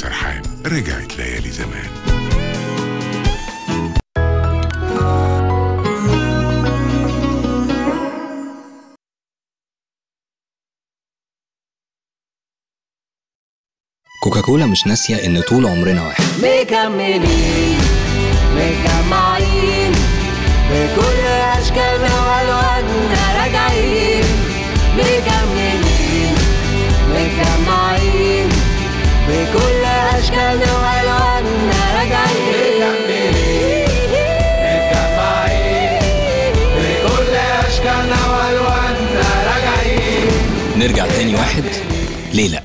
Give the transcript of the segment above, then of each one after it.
سرحان رجعت ليالي زمان كوكاكولا مش ناسية إن طول عمرنا واحد مكملين مجمعين بكل نرجع تاني واحد ليه لأ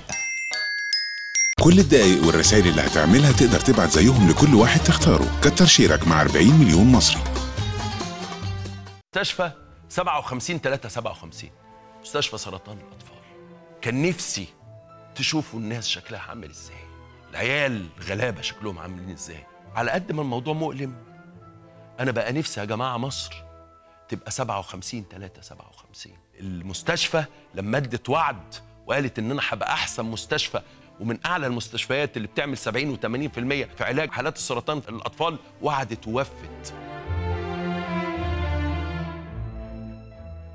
كل الدقايق والرسائل اللي هتعملها تقدر تبعت زيهم لكل واحد تختاره كتر شيرك مع 40 مليون مصري مستشفى 57 3 57 مستشفى سرطان الأطفال كان نفسي تشوفوا الناس شكلها عامل ازاي العيال غلابه شكلهم عاملين ازاي على قد ما الموضوع مؤلم انا بقى نفسي يا جماعه مصر تبقى 57 3 57 المستشفى لما ادت وعد وقالت ان انا هبقى احسن مستشفى ومن اعلى المستشفيات اللي بتعمل 70 و80% في علاج حالات السرطان في الاطفال وعدت ووفت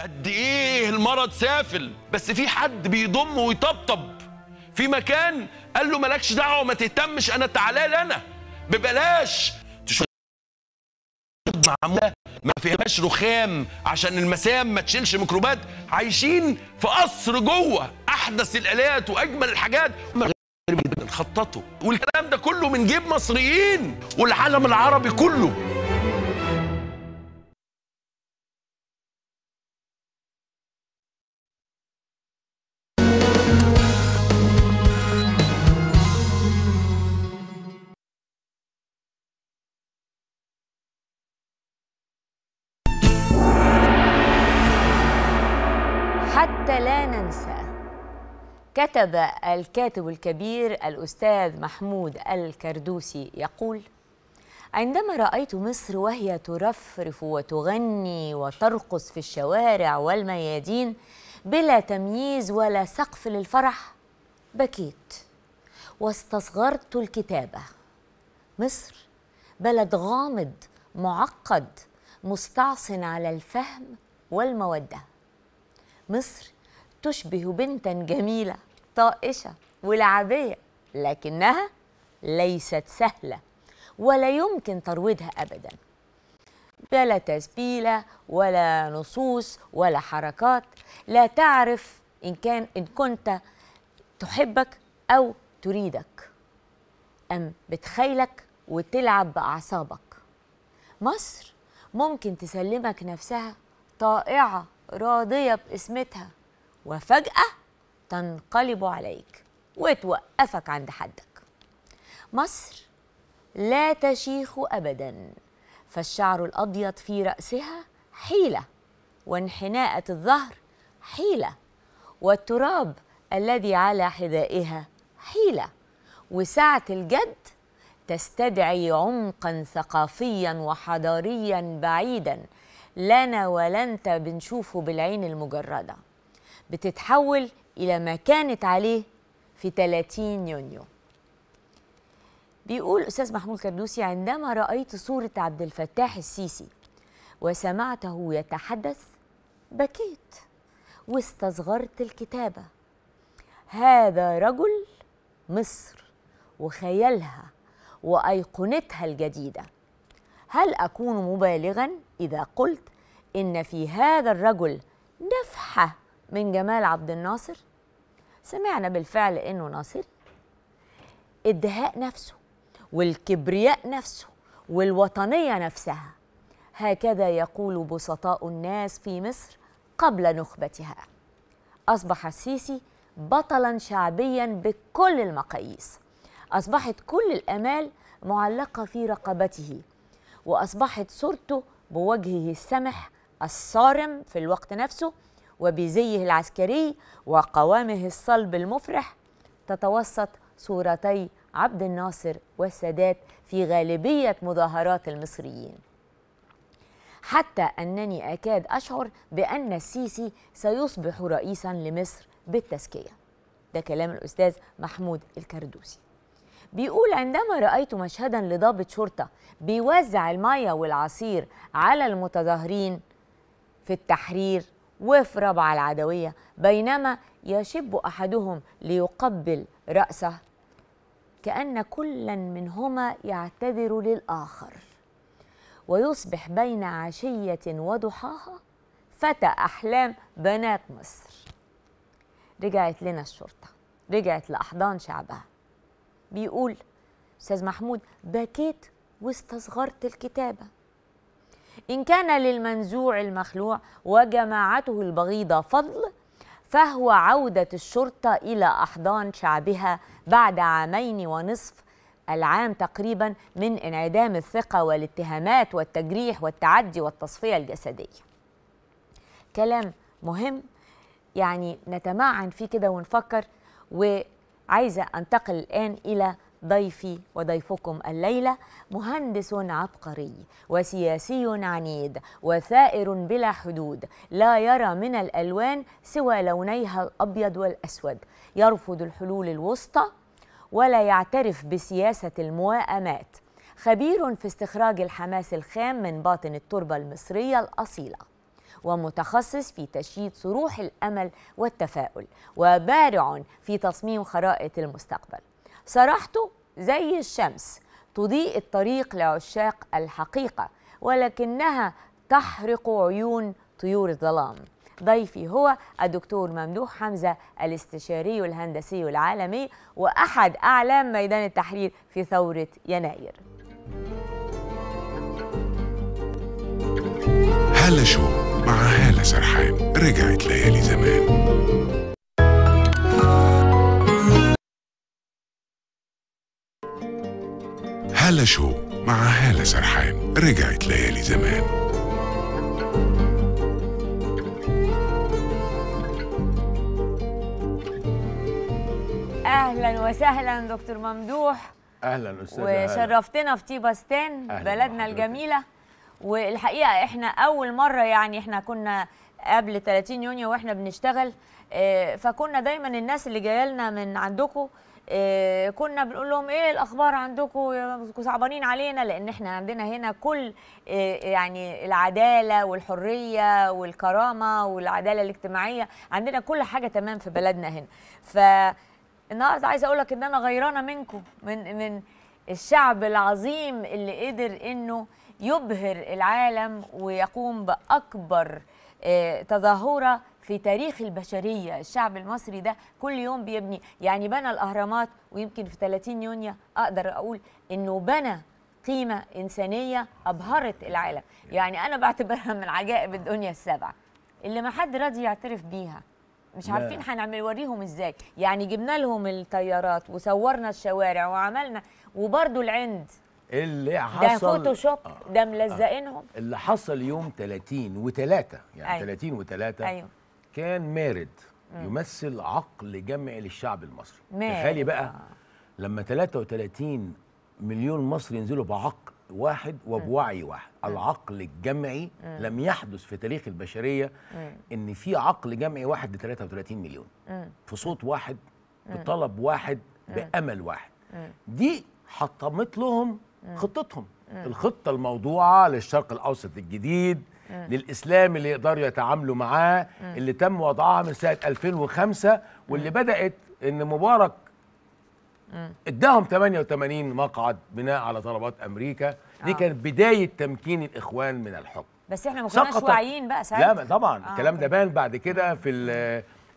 قد ايه المرض سافل بس في حد بيضم ويطبطب في مكان قال له مالكش دعوه ما تهتمش انا تعالى انا ببلاش تشوف معموله ما فيهاش رخام عشان المسام ما تشيلش ميكروبات عايشين في قصر جوه احدث الالات واجمل الحاجات خططوا والكلام ده كله من جيب مصريين والعالم العربي كله كتب الكاتب الكبير الأستاذ محمود الكردوسي يقول عندما رأيت مصر وهي ترفرف وتغني وترقص في الشوارع والميادين بلا تمييز ولا سقف للفرح بكيت واستصغرت الكتابة مصر بلد غامض معقد مستعصن على الفهم والمودة مصر تشبه بنتا جميلة طائشة ولعبية لكنها ليست سهلة ولا يمكن ترويضها أبدا بلا تسبيلة ولا نصوص ولا حركات لا تعرف إن, كان إن كنت تحبك أو تريدك أم بتخيلك وتلعب بأعصابك مصر ممكن تسلمك نفسها طائعة راضية باسمتها وفجأة تنقلب عليك وتوقفك عند حدك مصر لا تشيخ أبدا فالشعر الأبيض في رأسها حيلة وانحناءة الظهر حيلة والتراب الذي على حذائها حيلة وسعة الجد تستدعي عمقا ثقافيا وحضاريا بعيدا لنا ولا انت بنشوفه بالعين المجرده بتتحول إلى ما كانت عليه في 30 يونيو بيقول أستاذ محمود كردوسي عندما رأيت صورة عبد الفتاح السيسي وسمعته يتحدث بكيت واستصغرت الكتابة هذا رجل مصر وخيالها وأيقونتها الجديدة هل أكون مبالغا إذا قلت إن في هذا الرجل نفحة من جمال عبد الناصر؟ سمعنا بالفعل انه ناصر الدهاء نفسه والكبرياء نفسه والوطنيه نفسها هكذا يقول بسطاء الناس في مصر قبل نخبتها اصبح السيسي بطلا شعبيا بكل المقاييس اصبحت كل الامال معلقه في رقبته واصبحت صورته بوجهه السمح الصارم في الوقت نفسه وبزيه العسكري وقوامه الصلب المفرح تتوسط صورتي عبد الناصر والسادات في غالبية مظاهرات المصريين حتى أنني أكاد أشعر بأن السيسي سيصبح رئيسا لمصر بالتزكية ده كلام الأستاذ محمود الكردوسي بيقول عندما رأيت مشهدا لضابط شرطة بيوزع المية والعصير على المتظاهرين في التحرير وفي رابعة العدوية بينما يشب أحدهم ليقبل رأسه كأن كلا منهما يعتذر للآخر ويصبح بين عشية وضحاها فتى أحلام بنات مصر رجعت لنا الشرطة رجعت لأحضان شعبها بيقول أستاذ محمود بكيت واستصغرت الكتابة إن كان للمنزوع المخلوع وجماعته البغيضة فضل فهو عودة الشرطة إلى أحضان شعبها بعد عامين ونصف العام تقريبا من انعدام الثقة والاتهامات والتجريح والتعدي والتصفية الجسدية كلام مهم يعني نتمعن فيه كده ونفكر وعايزة أنتقل الآن إلى ضيفي وضيفكم الليله مهندس عبقري وسياسي عنيد وثائر بلا حدود لا يرى من الالوان سوى لونيها الابيض والاسود يرفض الحلول الوسطى ولا يعترف بسياسه المواءمات خبير في استخراج الحماس الخام من باطن التربه المصريه الاصيله ومتخصص في تشييد صروح الامل والتفاؤل وبارع في تصميم خرائط المستقبل صراحته زي الشمس تضيء الطريق لعشاق الحقيقة ولكنها تحرق عيون طيور الظلام ضيفي هو الدكتور ممدوح حمزة الاستشاري الهندسي العالمي وأحد أعلام ميدان التحرير في ثورة يناير هلا شو مع هالة سرحان رجعت ليالي زمان هلا شو مع هالة سرحان رجعت ليالي زمان اهلا وسهلا دكتور ممدوح اهلا استاذ وشرفتنا في طيبستان بلدنا الجميله والحقيقه احنا اول مره يعني احنا كنا قبل 30 يونيو واحنا بنشتغل آه، فكنا دايما الناس اللي جايه لنا من عندكم آه، كنا بنقول لهم ايه الاخبار عندكم صعبانين علينا لان احنا عندنا هنا كل آه، يعني العداله والحريه والكرامه والعداله الاجتماعيه عندنا كل حاجه تمام في بلدنا هنا ف النهارده عايزه اقول لك ان انا غيرانه منكم من من الشعب العظيم اللي قدر انه يبهر العالم ويقوم بأكبر آه، تظاهرة في تاريخ البشرية الشعب المصري ده كل يوم بيبني يعني بنى الأهرامات ويمكن في 30 يونيو أقدر أقول أنه بنى قيمة إنسانية أبهرت العالم يعني أنا بعتبرها من عجائب الدنيا السبعة اللي ما حد راضي يعترف بيها مش لا. عارفين هنعمل وريهم ازاي يعني جبنا لهم الطيارات وصورنا الشوارع وعملنا وبرضو العند اللي حصل ده فوتوشوب آه، ده ملزقينهم آه. اللي حصل يوم 30 و3 يعني أيوه. 30 و3 أيوه. كان مارد مم. يمثل عقل جمعي للشعب المصري تخيلي بقى آه. لما 33 مليون مصري ينزلوا بعقل واحد وبوعي واحد مم. العقل الجمعي مم. لم يحدث في تاريخ البشريه مم. ان في عقل جمعي واحد ل 33 مليون مم. في صوت واحد بطلب واحد بامل واحد مم. دي حطمت لهم خطتهم الخطة الموضوعة للشرق الأوسط الجديد للإسلام اللي يقدروا يتعاملوا معاه اللي تم وضعها من سنة 2005 واللي بدأت إن مبارك اداهم 88 مقعد بناء على طلبات أمريكا دي آه. كانت بداية تمكين الإخوان من الحكم بس احنا ما كناش واعيين بقى ساعتها لا طبعا آه. الكلام ده طيب. بان بعد كده في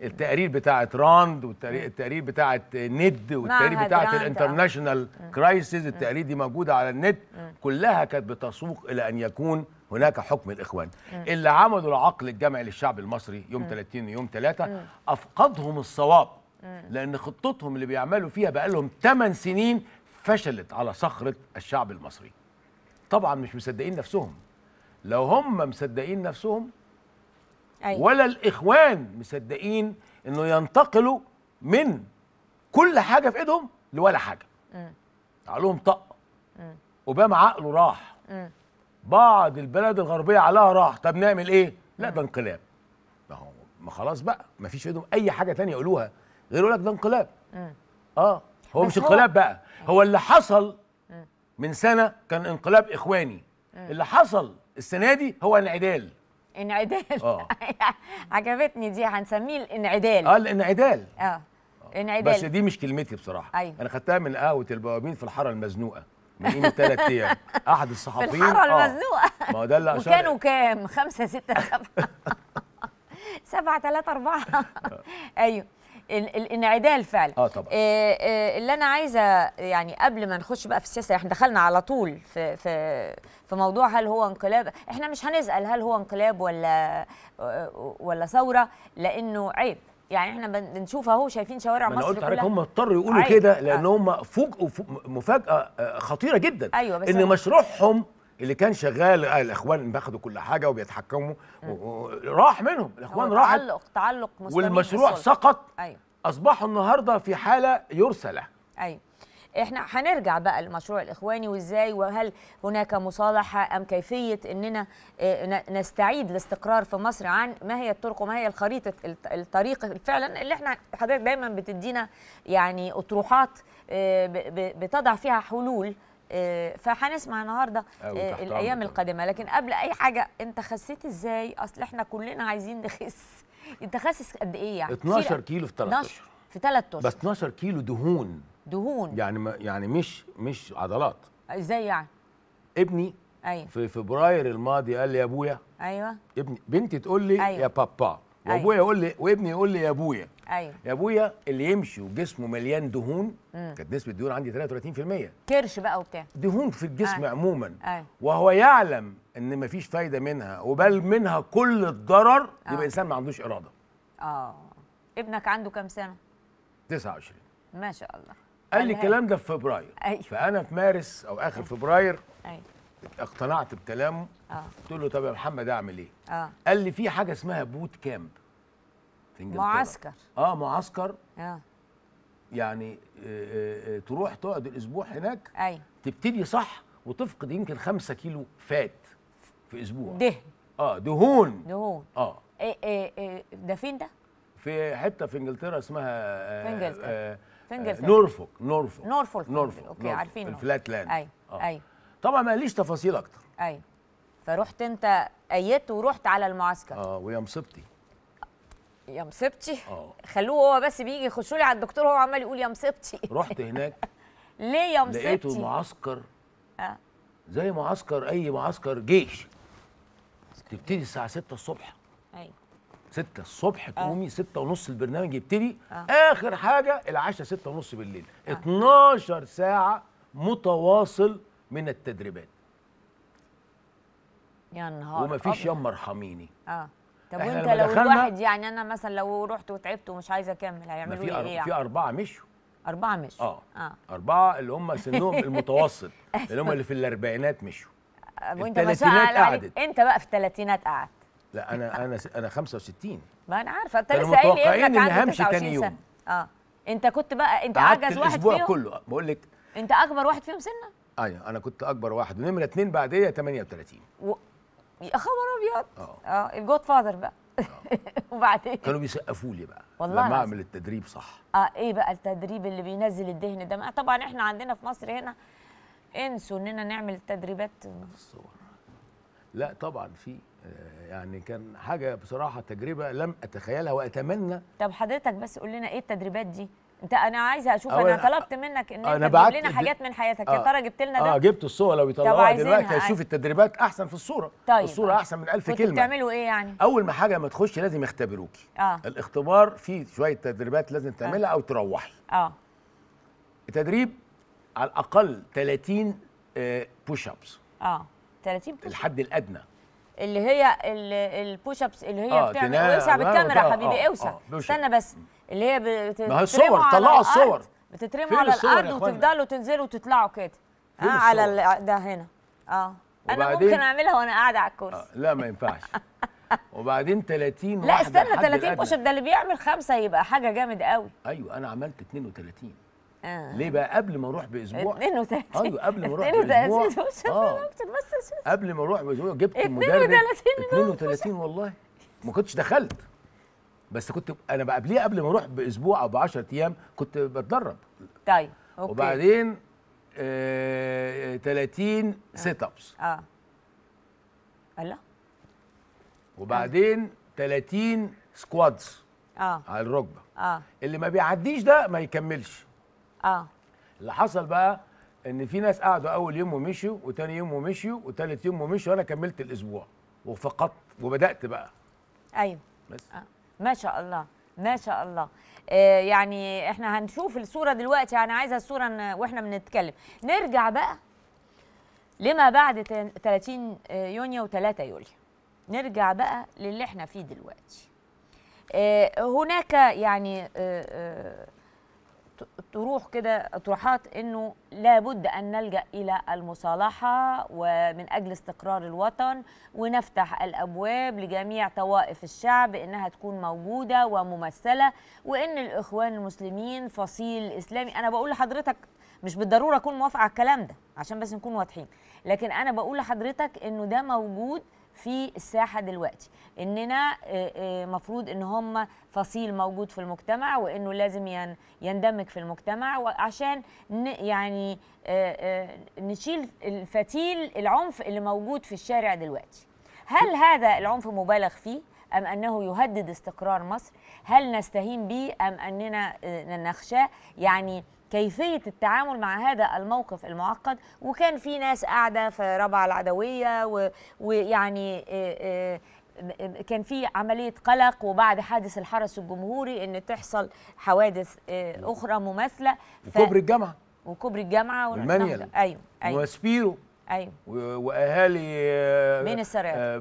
التقارير بتاعت راند والتقارير بتاعت ند والتقارير بتاعت الانترناشونال كرايسيس التقارير دي موجوده على النت كلها كانت بتسوق الى ان يكون هناك حكم الاخوان اللي عملوا العقل الجمعي للشعب المصري يوم 30 ويوم 3 افقدهم الصواب لان خطتهم اللي بيعملوا فيها بقى لهم 8 سنين فشلت على صخره الشعب المصري طبعا مش مصدقين نفسهم لو هم مصدقين نفسهم أيوة. ولا الاخوان مصدقين انه ينتقلوا من كل حاجه في ايدهم لولا حاجه علوم طق اوباما عقله راح امم بعض البلد الغربيه عليها راح طب نعمل ايه لا ده انقلاب ما هو ما خلاص بقى ما فيش في ايدهم اي حاجه تانية يقولوها غير يقول لك ده انقلاب اه هو مش انقلاب بقى هو اللي حصل من سنه كان انقلاب اخواني اللي حصل السنه دي هو انعدال انعدال اه عجبتني دي هنسميه الانعدال اه الانعدال اه انعدال بس دي مش كلمتي بصراحه أيوة. انا خدتها من قهوه البوابين في الحاره المزنوقه من قيمه ثلاث ايام احد الصحفيين في الحاره آه. المزنوقه ما ما ده اللي وكانوا كام؟ خمسه سته سبعه سبعه ثلاثه اربعه آه. ايوه الانعدال فعلا اه طبعا إيه اللي انا عايزه يعني قبل ما نخش بقى في السياسه احنا دخلنا على طول في في في موضوع هل هو انقلاب احنا مش هنسال هل هو انقلاب ولا ولا ثوره لانه عيب يعني احنا بنشوف اهو شايفين شوارع مصر كلها انا قلت لحضرتك هم اضطروا يقولوا كده آه. لان هم فوجئوا مفاجاه خطيره جدا أيوة بس ان مشروعهم اللي كان شغال آه الاخوان باخدوا كل حاجه وبيتحكموا راح منهم الاخوان راح تعلق تعلق والمشروع بالسلطة. سقط ايوه اصبحوا النهارده في حاله يرسله ايوه احنا هنرجع بقى للمشروع الاخواني وازاي وهل هناك مصالحه ام كيفيه اننا آه، نستعيد الاستقرار في مصر عن ما هي الطرق وما هي الخريطه الطريق فعلا اللي احنا حضرتك دايما بتدينا يعني اطروحات آه، بتضع فيها حلول آه، فهنسمع النهارده آه، الايام القادمه لكن قبل اي حاجه انت خسيت ازاي اصل احنا كلنا عايزين نخس انت خاسس قد ايه يعني 12 كيلو في 3 اشهر في 3 اشهر بس 12 كيلو دهون دهون يعني ما يعني مش مش عضلات ازاي يعني ابني ايوه في فبراير الماضي قال لي يا ابويا ايوه ابني بنتي تقول لي أيوة. يا بابا وابويا أيوة. يقول لي وابني يقول لي يا ابويا ايوه يا ابويا اللي يمشي وجسمه مليان دهون كانت نسبه الدهون عندي 33% كرش بقى وبتاع دهون في الجسم أيوة. عموما أيوة. وهو يعلم ان مفيش فايده منها وبل منها كل الضرر يبقى آه. انسان ما عندوش اراده اه ابنك عنده كام سنه 29 ما شاء الله قال لي الكلام ده في فبراير أيوة. فانا في مارس او اخر أيوة. فبراير أيوة. اقتنعت بكلامه اه قلت له طب يا محمد اعمل ايه؟ اه قال لي في حاجه اسمها بوت كامب في انجلترا معسكر اه معسكر اه يعني آه،, آه آه تروح تقعد الاسبوع هناك ايوه تبتدي صح وتفقد يمكن 5 كيلو فات في اسبوع دهن اه دهون دهون اه إيه إيه إيه ده فين ده؟ في حته في انجلترا اسمها آه في انجلترا آه في انجلترا آه، نورفوك نورفوك نورفوك اوكي نورفوك. عارفين الفلات لاند ايوه آه. ايوه طبعا ما قاليش تفاصيل اكتر ايوه فرحت انت ايدت ورحت على المعسكر اه ويا مصيبتي يا مصيبتي آه. خلوه هو بس بيجي يخشوا لي على الدكتور هو عمال يقول يا مصيبتي رحت هناك ليه يا مصيبتي لقيته معسكر اه زي معسكر اي معسكر جيش تبتدي الساعه 6 الصبح ايوه 6 الصبح آه. تقومي 6 ونص البرنامج يبتدي آه. اخر حاجه العشاء 6 ونص بالليل آه. 12 ساعه متواصل من التدريبات يا نهار ومفيش يا مرحميني اه طب وانت لو الواحد يعني انا مثلا لو رحت وتعبت ومش عايزه اكمل هيعملوا لي ايه يعني؟ في اربعه مشوا اربعه مشوا اه, آه. اربعه اللي هم سنهم المتوسط اللي هم اللي في الاربعينات مشوا وانت ما شاء الله انت بقى في الثلاثينات قعدت لا انا انا انا 65 ما انا عارفه انت لسه قايل انك عندك 29 سنه اه انت كنت بقى انت اعجز واحد فيهم الاسبوع كله بقول لك انت اكبر واحد فيهم سنه ايوه انا كنت اكبر واحد ونمره اتنين بعديه 38 و... يا خبر ابيض اه, آه، الجود فاذر بقى آه. وبعدين كانوا بيسقفوا لي بقى والله لما اعمل التدريب صح اه ايه بقى التدريب اللي بينزل الدهن ده طبعا احنا عندنا في مصر هنا انسوا اننا نعمل التدريبات الصور لا طبعا في آه، يعني كان حاجه بصراحه تجربه لم اتخيلها واتمنى طب حضرتك بس قول لنا ايه التدريبات دي انت انا عايزه اشوف انا طلبت منك ان انت تجيب لنا حاجات من حياتك يا آه. ترى جبت لنا ده اه جبت الصوره لو يطلعوها دلوقتي هيشوف التدريبات احسن في الصوره طيب الصوره احسن من 1000 كلمه بتعملوا ايه يعني اول ما حاجه ما تخش لازم يختبروكي آه. الاختبار فيه شويه تدريبات لازم تعملها آه. او تروحي اه التدريب على الاقل 30 بوش ابس اه 30 بوش آه. الحد الادنى اللي هي البوش ابس اللي هي آه بتعمل اوسع بالكاميرا آه، حبيبي اوسع استنى بس اللي هي بتترموا ما الصور طلعوا الصور بتترموا على الارض وتفضلوا تنزلوا وتطلعوا كده اه على ده هنا اه انا ممكن اعملها وانا قاعده على الكرسي آه لا ما ينفعش وبعدين 30 لا استنى 30 بوش ده اللي بيعمل خمسه يبقى حاجه جامد قوي ايوه انا عملت 32 آه. ليه بقى قبل ما اروح باسبوع 32 ايوه قبل ما اروح باسبوع 32 آه. بس قبل ما اروح باسبوع جبت المدرب 32 والله ما كنتش دخلت بس كنت انا قبليها قبل ما اروح باسبوع او ب 10 ايام كنت بتدرب طيب اوكي وبعدين آه 30 سيت ابس اه الله وبعدين 30 سكوادز اه على الركبه اه اللي ما بيعديش ده ما يكملش اه اللي حصل بقى ان في ناس قعدوا اول يوم ومشوا وتاني يوم ومشوا وتالت يوم ومشوا وانا كملت الاسبوع وفقدت وبدات بقى ايوه بس آه. ما شاء الله ما شاء الله آه، يعني احنا هنشوف الصورة دلوقتي انا عايزة الصورة واحنا بنتكلم نرجع بقى لما بعد 30 آه، يونيو و3 يوليو نرجع بقى للي احنا فيه دلوقتي آه، هناك يعني طروح كده اطروحات انه لابد ان نلجا الى المصالحه ومن اجل استقرار الوطن ونفتح الابواب لجميع طوائف الشعب انها تكون موجوده وممثله وان الاخوان المسلمين فصيل اسلامي انا بقول لحضرتك مش بالضروره اكون موافقه على الكلام ده عشان بس نكون واضحين لكن انا بقول لحضرتك انه ده موجود في الساحه دلوقتي اننا آه، آه، مفروض ان هم فصيل موجود في المجتمع وانه لازم يندمج في المجتمع عشان يعني آه، نشيل الفتيل العنف اللي موجود في الشارع دلوقتي هل هذا العنف مبالغ فيه أم أنه يهدد استقرار مصر هل نستهين به أم أننا نخشاه يعني كيفية التعامل مع هذا الموقف المعقد وكان في ناس قاعدة في ربع العدوية ويعني آه، آه، كان في عملية قلق وبعد حادث الحرس الجمهوري ان تحصل حوادث آه، اخرى مماثلة ف... وكبر الجامعة وكبر الجامعة والمنيل ايوه ايوه وسبيرو ايوه واهالي مين السرايا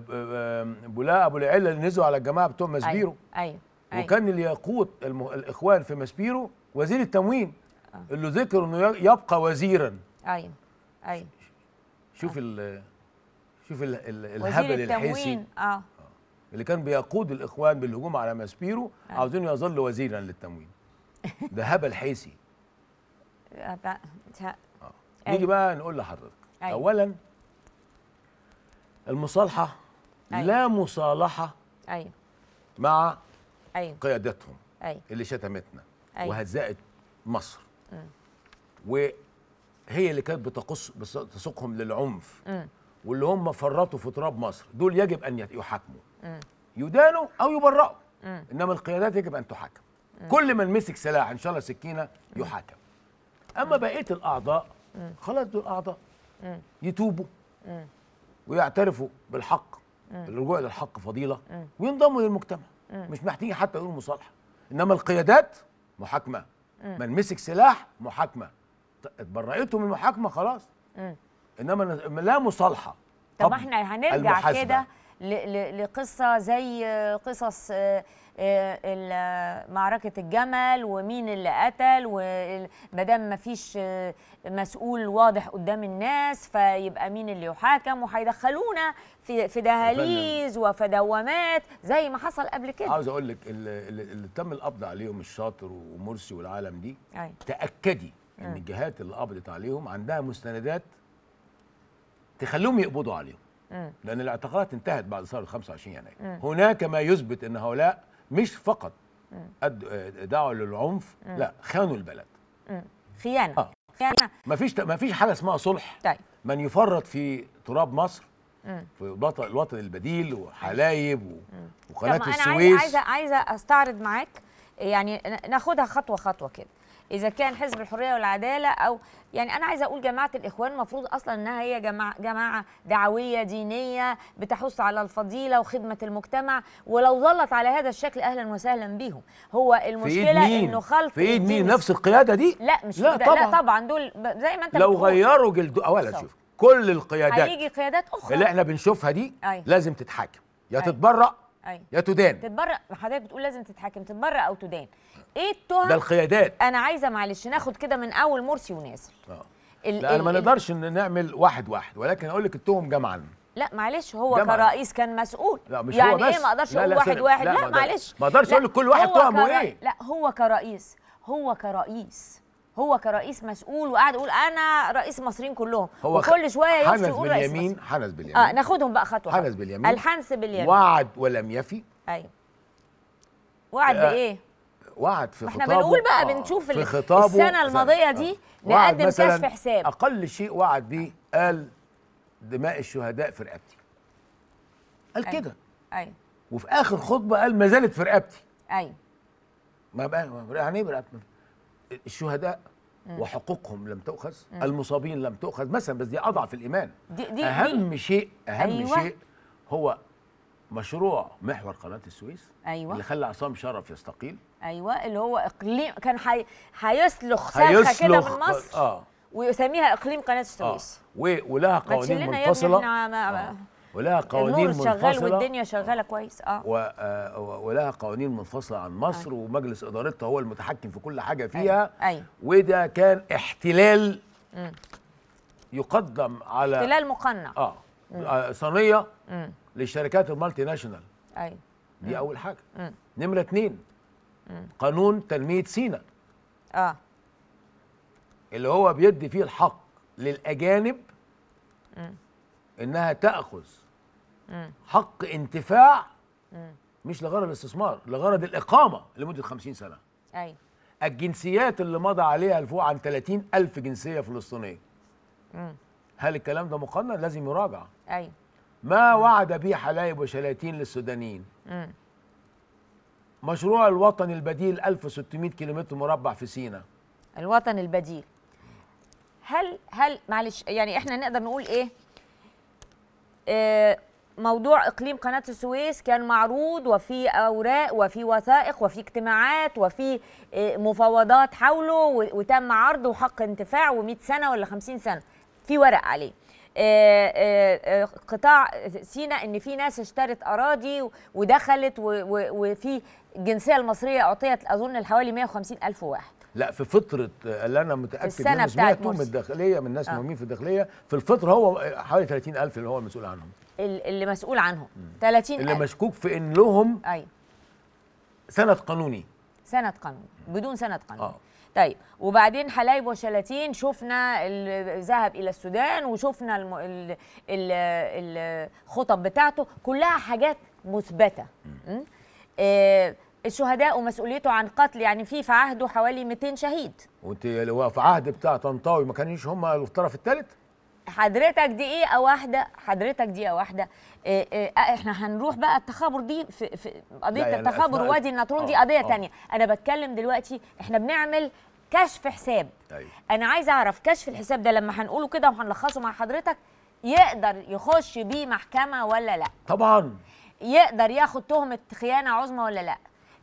بولا ابو العله اللي نزلوا على الجماعه بتوع ماسبيرو ايوه ايوه, أيوه. وكان الياقوت الاخوان في ماسبيرو وزير التموين آه. اللي ذكر انه يبقى وزيرا ايوه ايوه شوف آه. ال شوف ال الهبل الحيثي آه. اه اللي كان بيقود الاخوان بالهجوم على ماسبيرو آه. عاوزينه يظل وزيرا للتموين ده هبل حيثي آه. نيجي أيوه. بقى نقول لحضرتك أيوة. اولا المصالحه أيوة. لا مصالحه ايوه مع أيوة. قيادتهم أيوة. اللي شتمتنا أيوة. وهزأت مصر وهي اللي كانت بتقص تسوقهم للعنف اه. واللي هم فرطوا في تراب مصر دول يجب ان يحاكموا اه. يدانوا او يبرأوا اه. انما القيادات يجب ان تحاكم كل من مسك سلاح ان شاء الله سكينه يحاكم اما بقيه الاعضاء خلاص دول اعضاء يتوبوا ويعترفوا بالحق الرجوع للحق فضيله وينضموا للمجتمع مش محتاجين حتى يقولوا مصالحه انما القيادات محاكمه من مسك سلاح محاكمه اتبرئته من المحاكمه خلاص انما لا مصالحه طب احنا هنرجع كده لقصه زي قصص آه، آه، معركة الجمل ومين اللي قتل ومادام فيش آه، مسؤول واضح قدام الناس فيبقى مين اللي يحاكم وهيدخلونا في في دهاليز وفدوامات زي ما حصل قبل كده عاوز اقول لك اللي, اللي تم القبض عليهم الشاطر ومرسي والعالم دي أي. تاكدي ان الجهات اللي قبضت عليهم عندها مستندات تخليهم يقبضوا عليهم لأن الاعتقالات انتهت بعد ثورة 25 يناير هناك ما يثبت أن هؤلاء مش فقط آه، دعوا للعنف لا خانوا البلد خيانة آه. خيانة ما فيش ما فيش حاجة اسمها صلح طيب. من يفرط في تراب مصر في الوطن البديل وحلايب وقناة السويس أنا عايزة عايزة أستعرض معاك يعني ناخدها خطوة خطوة كده اذا كان حزب الحريه والعداله او يعني انا عايزه اقول جماعه الاخوان المفروض اصلا انها هي جماعه جماعه دعويه دينيه بتحث على الفضيله وخدمه المجتمع ولو ظلت على هذا الشكل اهلا وسهلا بيهم هو المشكله في انه خلف في ايد مين نفس القياده دي لا مش لا طبعا, لا طبعا دول زي ما انت لو بتقول. غيروا جلد اولا شوف كل القيادات هيجي قيادات اخرى اللي احنا بنشوفها دي أي. أيوه. لازم تتحاكم يا أيوه. تتبرأ أيوة. يا تدان تتبرأ حضرتك بتقول لازم تتحاكم تتبرأ او تدان ايه التهم ده القيادات انا عايزه معلش ناخد كده من اول مرسي وناصر اه لا أنا ما نقدرش نعمل واحد واحد ولكن اقول لك التهم جمعا لا معلش هو جمعاً. كرئيس كان مسؤول لا مش يعني هو إيه بس. ايه ما اقدرش اقول واحد واحد لا, لا معلش ما اقدرش اقول لك كل واحد تهمه ايه لا هو كرئيس هو كرئيس هو كرئيس مسؤول وقاعد يقول انا رئيس المصريين كلهم هو وكل شويه يمشي يقول رئيس باليمين حنس باليمين اه ناخدهم بقى خطوه حنس باليمين الحنس باليمين وعد ولم يفي ايوه وعد آه بايه؟ وعد في خطابه احنا بنقول بقى آه بنشوف في خطابه السنه الماضيه دي آه. نقدم كشف حساب اقل شيء وعد بيه قال دماء الشهداء في رقبتي قال أيوة. كده ايوه وفي اخر خطبه قال ما زالت في رقبتي ايوه ما بقى يعني ايه الشهداء وحقوقهم لم تؤخذ المصابين لم تؤخذ مثلا بس دي اضعف الايمان دي دي اهم دي. شيء اهم أيوة. شيء هو مشروع محور قناه السويس أيوة. اللي خلى عصام شرف يستقيل ايوه اللي هو اقليم كان حي... هيسلخ سلخه كده من مصر اه ويسميها اقليم قناه آه. السويس آه. ولها قوانين منفصله ما آه. ولها قوانين منفصله شغال والدنيا شغاله كويس اه, آه، ولها قوانين منفصله عن مصر أي. آه. ومجلس ادارتها هو المتحكم في كل حاجه فيها أيوه. أي. أيوة. وده كان احتلال م. يقدم على احتلال مقنع اه, آه، صينيه للشركات المالتي ناشونال ايوه دي اول حاجه نمره اتنين قانون تنميه سينا اه اللي هو بيدي فيه الحق للاجانب انها تاخذ حق انتفاع مش لغرض الاستثمار لغرض الاقامه لمده 50 سنه ايوه الجنسيات اللي مضى عليها فوق عن 30 ألف جنسية فلسطينية هل الكلام ده مقنن؟ لازم يراجع أيوة ما وعد به حلايب وشلاتين للسودانيين مشروع الوطن البديل 1600 كيلومتر مربع في سينا الوطن البديل هل هل معلش يعني احنا نقدر نقول ايه, إيه موضوع اقليم قناه السويس كان معروض وفي اوراق وفي وثائق وفي اجتماعات وفي آه، مفاوضات حوله وتم عرضه وحق انتفاع و100 سنه ولا 50 سنه في ورق عليه آه، آه، قطاع سينا ان في ناس اشترت اراضي ودخلت وفي الجنسيه المصريه اعطيت اظن لحوالي 150 الف واحد لا في فطره اللي انا متاكد الناس 100 توم الداخليه من الناس المهمين مهمين في الداخليه في الفطره هو حوالي 30000 اللي هو المسؤول عنهم اللي مسؤول عنهم 30000 اللي مشكوك في ان لهم ايوه سند قانوني سند قانوني بدون سند قانوني آه. طيب وبعدين حلايب وشلاتين شفنا ذهب الى السودان وشفنا الخطب بتاعته كلها حاجات مثبته آه، الشهداء ومسؤوليته عن قتل يعني في في عهده حوالي 200 شهيد وانت هو في عهد بتاع طنطاوي ما كانوش هم الطرف الثالث حضرتك دقيقه ايه واحده حضرتك دقيقه واحده إيه إيه احنا هنروح بقى التخابر دي في, في قضيه يعني التخابر وادي النطرون دي آه، قضيه ثانيه آه. انا بتكلم دلوقتي احنا بنعمل كشف حساب أيوة. انا عايزه اعرف كشف الحساب ده لما هنقوله كده وهنلخصه مع حضرتك يقدر يخش بيه محكمه ولا لا طبعا يقدر ياخد تهمه خيانه عظمى ولا لا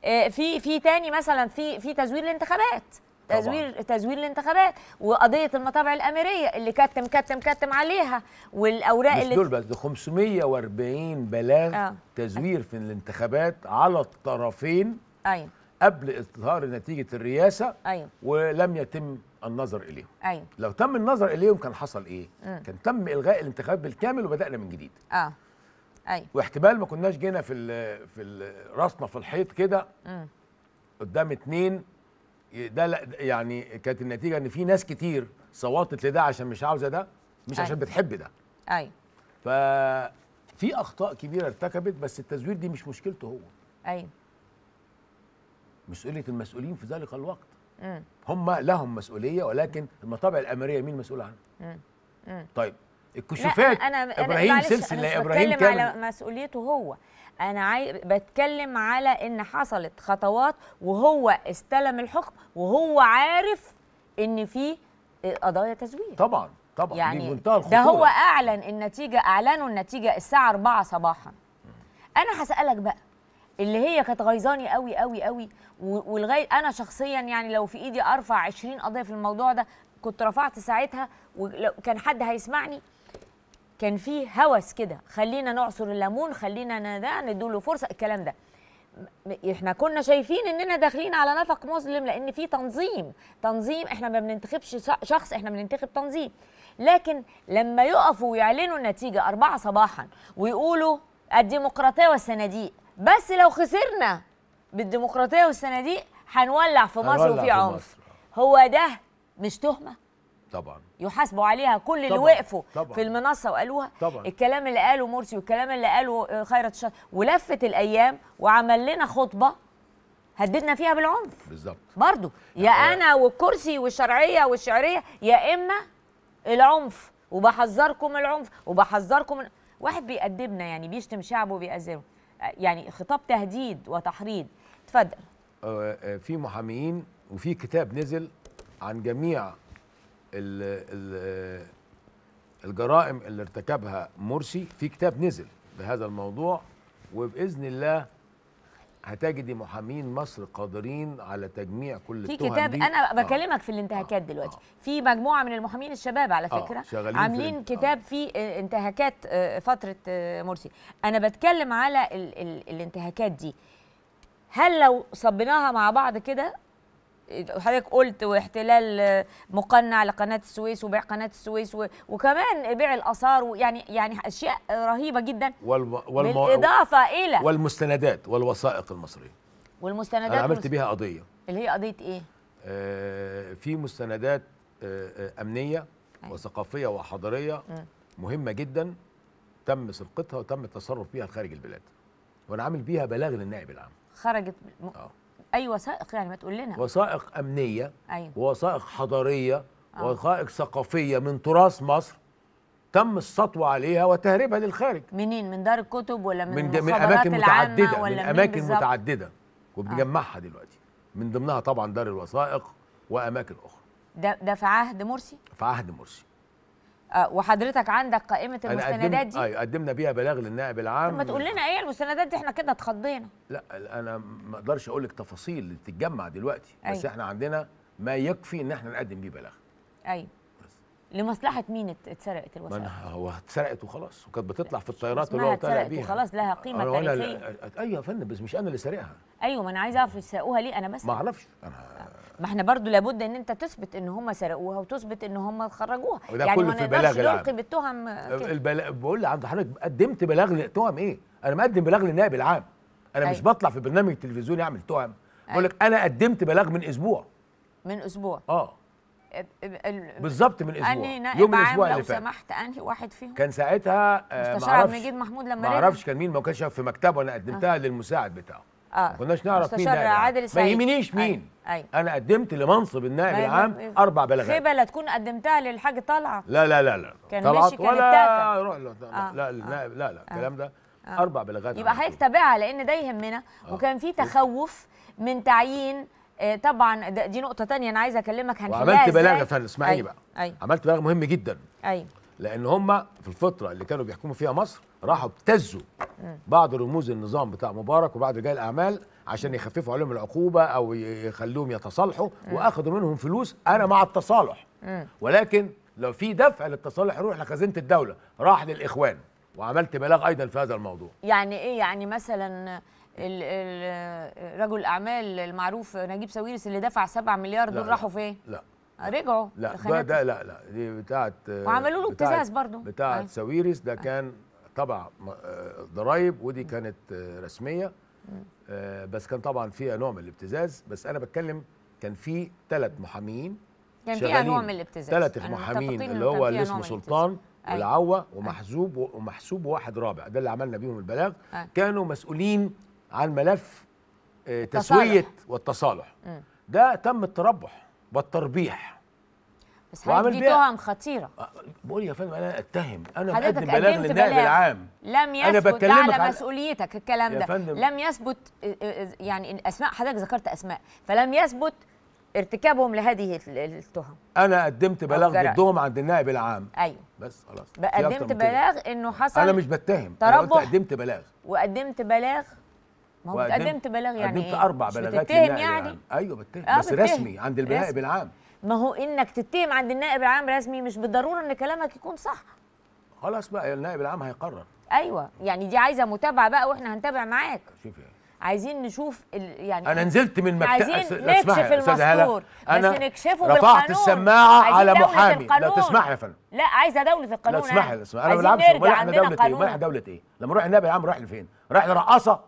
آه، في في تاني مثلا في في تزوير الانتخابات تزوير طبعا. تزوير الانتخابات وقضيه المطابع الاميريه اللي كتم كتم كتم عليها والاوراق اللي دول بس 540 بلاغ آه. تزوير في الانتخابات على الطرفين ايوه قبل اظهار نتيجه الرئاسه ايوه ولم يتم النظر اليهم ايوه لو تم النظر اليهم كان حصل ايه؟ م. كان تم الغاء الانتخابات بالكامل وبدانا من جديد اه أيوة. واحتمال ما كناش جينا في الـ في الـ راسنا في الحيط كده قدام اتنين ده لا يعني كانت النتيجه ان في ناس كتير صوتت لده عشان مش عاوزه ده مش أي. أيوة. عشان بتحب ده ايوه ف في اخطاء كبيره ارتكبت بس التزوير دي مش مشكلته هو ايوه مسؤوليه المسؤولين في ذلك الوقت هم لهم مسؤوليه ولكن المطابع الاماريه مين مسؤول عنها؟ طيب الكشوفات أنا ابراهيم سلسله ابراهيم بتكلم على مسؤوليته هو انا عاي... بتكلم على ان حصلت خطوات وهو استلم الحكم وهو عارف ان في آه، قضايا تزوير طبعا طبعا يعني الخطوره ده هو اعلن النتيجه اعلنوا النتيجه الساعه 4 صباحا انا هسالك بقى اللي هي كانت غيظاني قوي قوي قوي ولغايه انا شخصيا يعني لو في ايدي ارفع 20 قضيه في الموضوع ده كنت رفعت ساعتها ولو كان حد هيسمعني كان في هوس كده خلينا نعصر الليمون خلينا ندوله فرصه الكلام ده احنا كنا شايفين اننا داخلين على نفق مظلم لان في تنظيم تنظيم احنا ما بننتخبش شخص احنا بننتخب تنظيم لكن لما يقفوا ويعلنوا النتيجه أربعة صباحا ويقولوا الديمقراطيه والصناديق بس لو خسرنا بالديمقراطيه والصناديق هنولع في مصر وفي عنف هو ده مش تهمه طبعا يحاسبوا عليها كل طبعًا. اللي وقفوا طبعًا. في المنصه وقالوها طبعًا. الكلام اللي قاله مرسي والكلام اللي قاله آه، خيرت الشهر ولفت الايام وعمل لنا خطبه هددنا فيها بالعنف بالظبط برضه يعني يا انا والكرسي والشرعيه والشعريه يا اما العنف وبحذركم العنف وبحذركم واحد بيأدبنا يعني بيشتم شعبه وبيأذنه آه، يعني خطاب تهديد وتحريض اتفضل آه، في محامين وفي كتاب نزل عن جميع الـ الجرائم اللي ارتكبها مرسي في كتاب نزل بهذا الموضوع وباذن الله هتجدي محامين مصر قادرين على تجميع كل في كتاب دي. انا آه. بكلمك آه. في الانتهاكات آه. دلوقتي آه. في مجموعه من المحامين الشباب على فكره آه. عاملين آه. في كتاب آه. في انتهاكات فتره مرسي انا بتكلم على ال ال الانتهاكات دي هل لو صبناها مع بعض كده حضرتك قلت واحتلال مقنع لقناه السويس وبيع قناه السويس وكمان بيع الاثار ويعني يعني اشياء رهيبه جدا والم... والم... بالاضافه الى والمستندات والوثائق المصريه والمستندات انا عملت بيها قضيه اللي هي قضيه ايه؟ آه في مستندات آه, آه، امنيه أيوة. وثقافيه وحضاريه مهمه جدا تم سرقتها وتم التصرف بيها خارج البلاد وانا عامل بيها بلاغ للنائب العام خرجت م... آه. اي وثائق يعني ما تقول لنا وثائق امنيه أيوة. ووثائق حضاريه آه. وثائق ثقافيه من تراث مصر تم السطو عليها وتهريبها للخارج منين من دار الكتب ولا من من, من اماكن متعدده ولا من اماكن بالزبط. متعدده وبنجمعها آه. دلوقتي من ضمنها طبعا دار الوثائق واماكن اخرى ده ده في عهد مرسي في عهد مرسي آه، وحضرتك عندك قائمه المستندات دي قدمنا بيها بلاغ للنائب العام ما تقول لنا ايه المستندات دي احنا كده اتخضينا لا انا ما اقدرش اقول لك تفاصيل اللي بتتجمع دلوقتي أي. بس أيوة. احنا عندنا ما يكفي ان احنا نقدم بيه بلاغ ايوه لمصلحه مين اتسرقت الوثائق؟ هو اتسرقت وخلاص وكانت بتطلع في الطيارات اللي هو طالع بيها خلاص لها قيمه تاريخيه ايوه يا فندم بس مش انا اللي سارقها ايوه ما انا عايز اعرف سرقوها ليه انا بس ما اعرفش انا ما احنا برضو لابد ان انت تثبت ان هم سرقوها وتثبت ان هم خرجوها يعني كله ما نقدرش نلقي بالتهم البلا... بقول لعند حضرتك قدمت بلاغ تهم ايه انا مقدم بلاغ للنائب العام انا أي. مش أيوة. بطلع في برنامج تلفزيوني اعمل تهم بقول لك أيوة. انا قدمت بلاغ من اسبوع من اسبوع اه بالظبط من اسبوع انهي نائب يوم الاسبوع اللي فات سمحت انهي واحد فيهم كان ساعتها آه، مستشار عبد المجيد محمود لما ما اعرفش كان مين ما كانش في مكتبه انا قدمتها آه. للمساعد بتاعه اه ما كناش نعرف مين نائب عادل سعيد ما يهمنيش مين أي. أيوة، أي. أيوة. انا قدمت لمنصب النائب العام اربع بلاغات خيبه لا تكون قدمتها للحاج طلعه لا لا لا لا كان ماشي كانت ولا روح آه. لا آه. لا لا, لا, آه. لا. الكلام ده آه. اربع بلاغات يبقى حضرتك تابعها لان ده يهمنا آه. وكان في تخوف من تعيين آه طبعا دي نقطه تانية انا عايز اكلمك هنحلها أيوة، عملت بلاغه فن اسمعيني بقى أي. عملت بلاغه مهم جدا ايوه لان هم في الفتره اللي كانوا بيحكموا فيها مصر راحوا ابتزوا بعض رموز النظام بتاع مبارك وبعض رجال الاعمال عشان يخففوا عليهم العقوبه او يخلوهم يتصالحوا واخذوا منهم فلوس انا مع التصالح ولكن لو في دفع للتصالح يروح لخزينه الدوله راح للاخوان وعملت بلاغ ايضا في هذا الموضوع يعني ايه يعني مثلا رجل الاعمال المعروف نجيب ساويرس اللي دفع 7 مليار دول راحوا فين لا رجعوا لا ده, لا لا دي بتاعت وعملوا له ابتزاز برضه بتاعت آه. ساويرس ده كان طبع آه، ضرايب ودي كانت آه، رسميه آه، بس كان طبعا فيها نوع من الابتزاز بس انا بتكلم كان في ثلاث محامين كان فيها نوع من الابتزاز ثلاث محامين اللي هو اللي اسمه سلطان أيوة. والعوه ومحزوب أيوة. ومحسوب واحد رابع ده اللي عملنا بيهم البلاغ أيوة. كانوا مسؤولين عن ملف تسويه والتصالح ده تم التربح والتربيح بس حضرتك دي تهم خطيره آه، بقول يا فندم انا اتهم انا بقدم بلاغ للنائب العام لم يثبت ده على مسؤوليتك الكلام ده لم يثبت آه، آه، يعني اسماء حضرتك ذكرت اسماء فلم يثبت ارتكابهم لهذه التهم انا قدمت بلاغ ضدهم عند النائب العام ايوه بس خلاص قدمت بلاغ انه حصل انا مش بتهم تربح انا قدمت بلاغ وقدمت بلاغ ما هو قدمت بلاغ يعني قدمت اربع بلاغات بتتهم يعني العام. ايوه بتهم آه بس بتهم. رسمي عند النائب العام ما هو انك تتهم عند النائب العام رسمي مش بالضروره ان كلامك يكون صح خلاص بقى النائب العام هيقرر ايوه يعني دي عايزه متابعه بقى واحنا هنتابع معاك شوف يعني عايزين نشوف يعني انا نزلت من مكتب عايزين نكشف المستور انا بس نكشفه رفعت بالقانون. السماعه على محامي لا تسمح يا فندم لا عايزه دوله القانون لا تسمح لي يعني. اسمع انا ما بلعبش امال احنا دوله ايه امال احنا دوله ايه لما اروح النائب العام رايح لفين رايح لرقاصه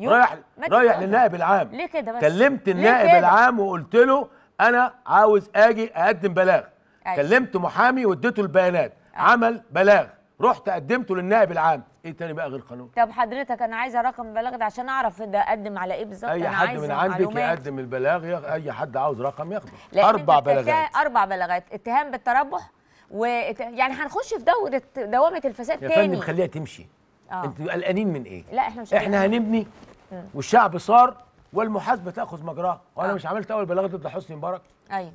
رايح رايح للنائب العام ليه كده بس كلمت النائب العام وقلت له انا عاوز اجي اقدم بلاغ أيوة. كلمت محامي واديته البيانات أيوة. عمل بلاغ رحت قدمته للنائب العام ايه تاني بقى غير قانون طب حضرتك انا عايزه رقم البلاغ ده عشان اعرف ده اقدم على ايه بالظبط اي حد من عندك يقدم البلاغ يخ... اي حد عاوز رقم ياخده اربع بلاغات اربع بلاغات اتهام بالتربح و... يعني هنخش في دوره دوامه الفساد تاني يا فندم خليها تمشي آه. انتوا قلقانين من ايه لا احنا مش احنا هنبني والشعب صار والمحاسبه تاخذ مجراها وانا آه. مش عملت اول بلاغ ضد حسني مبارك ايوه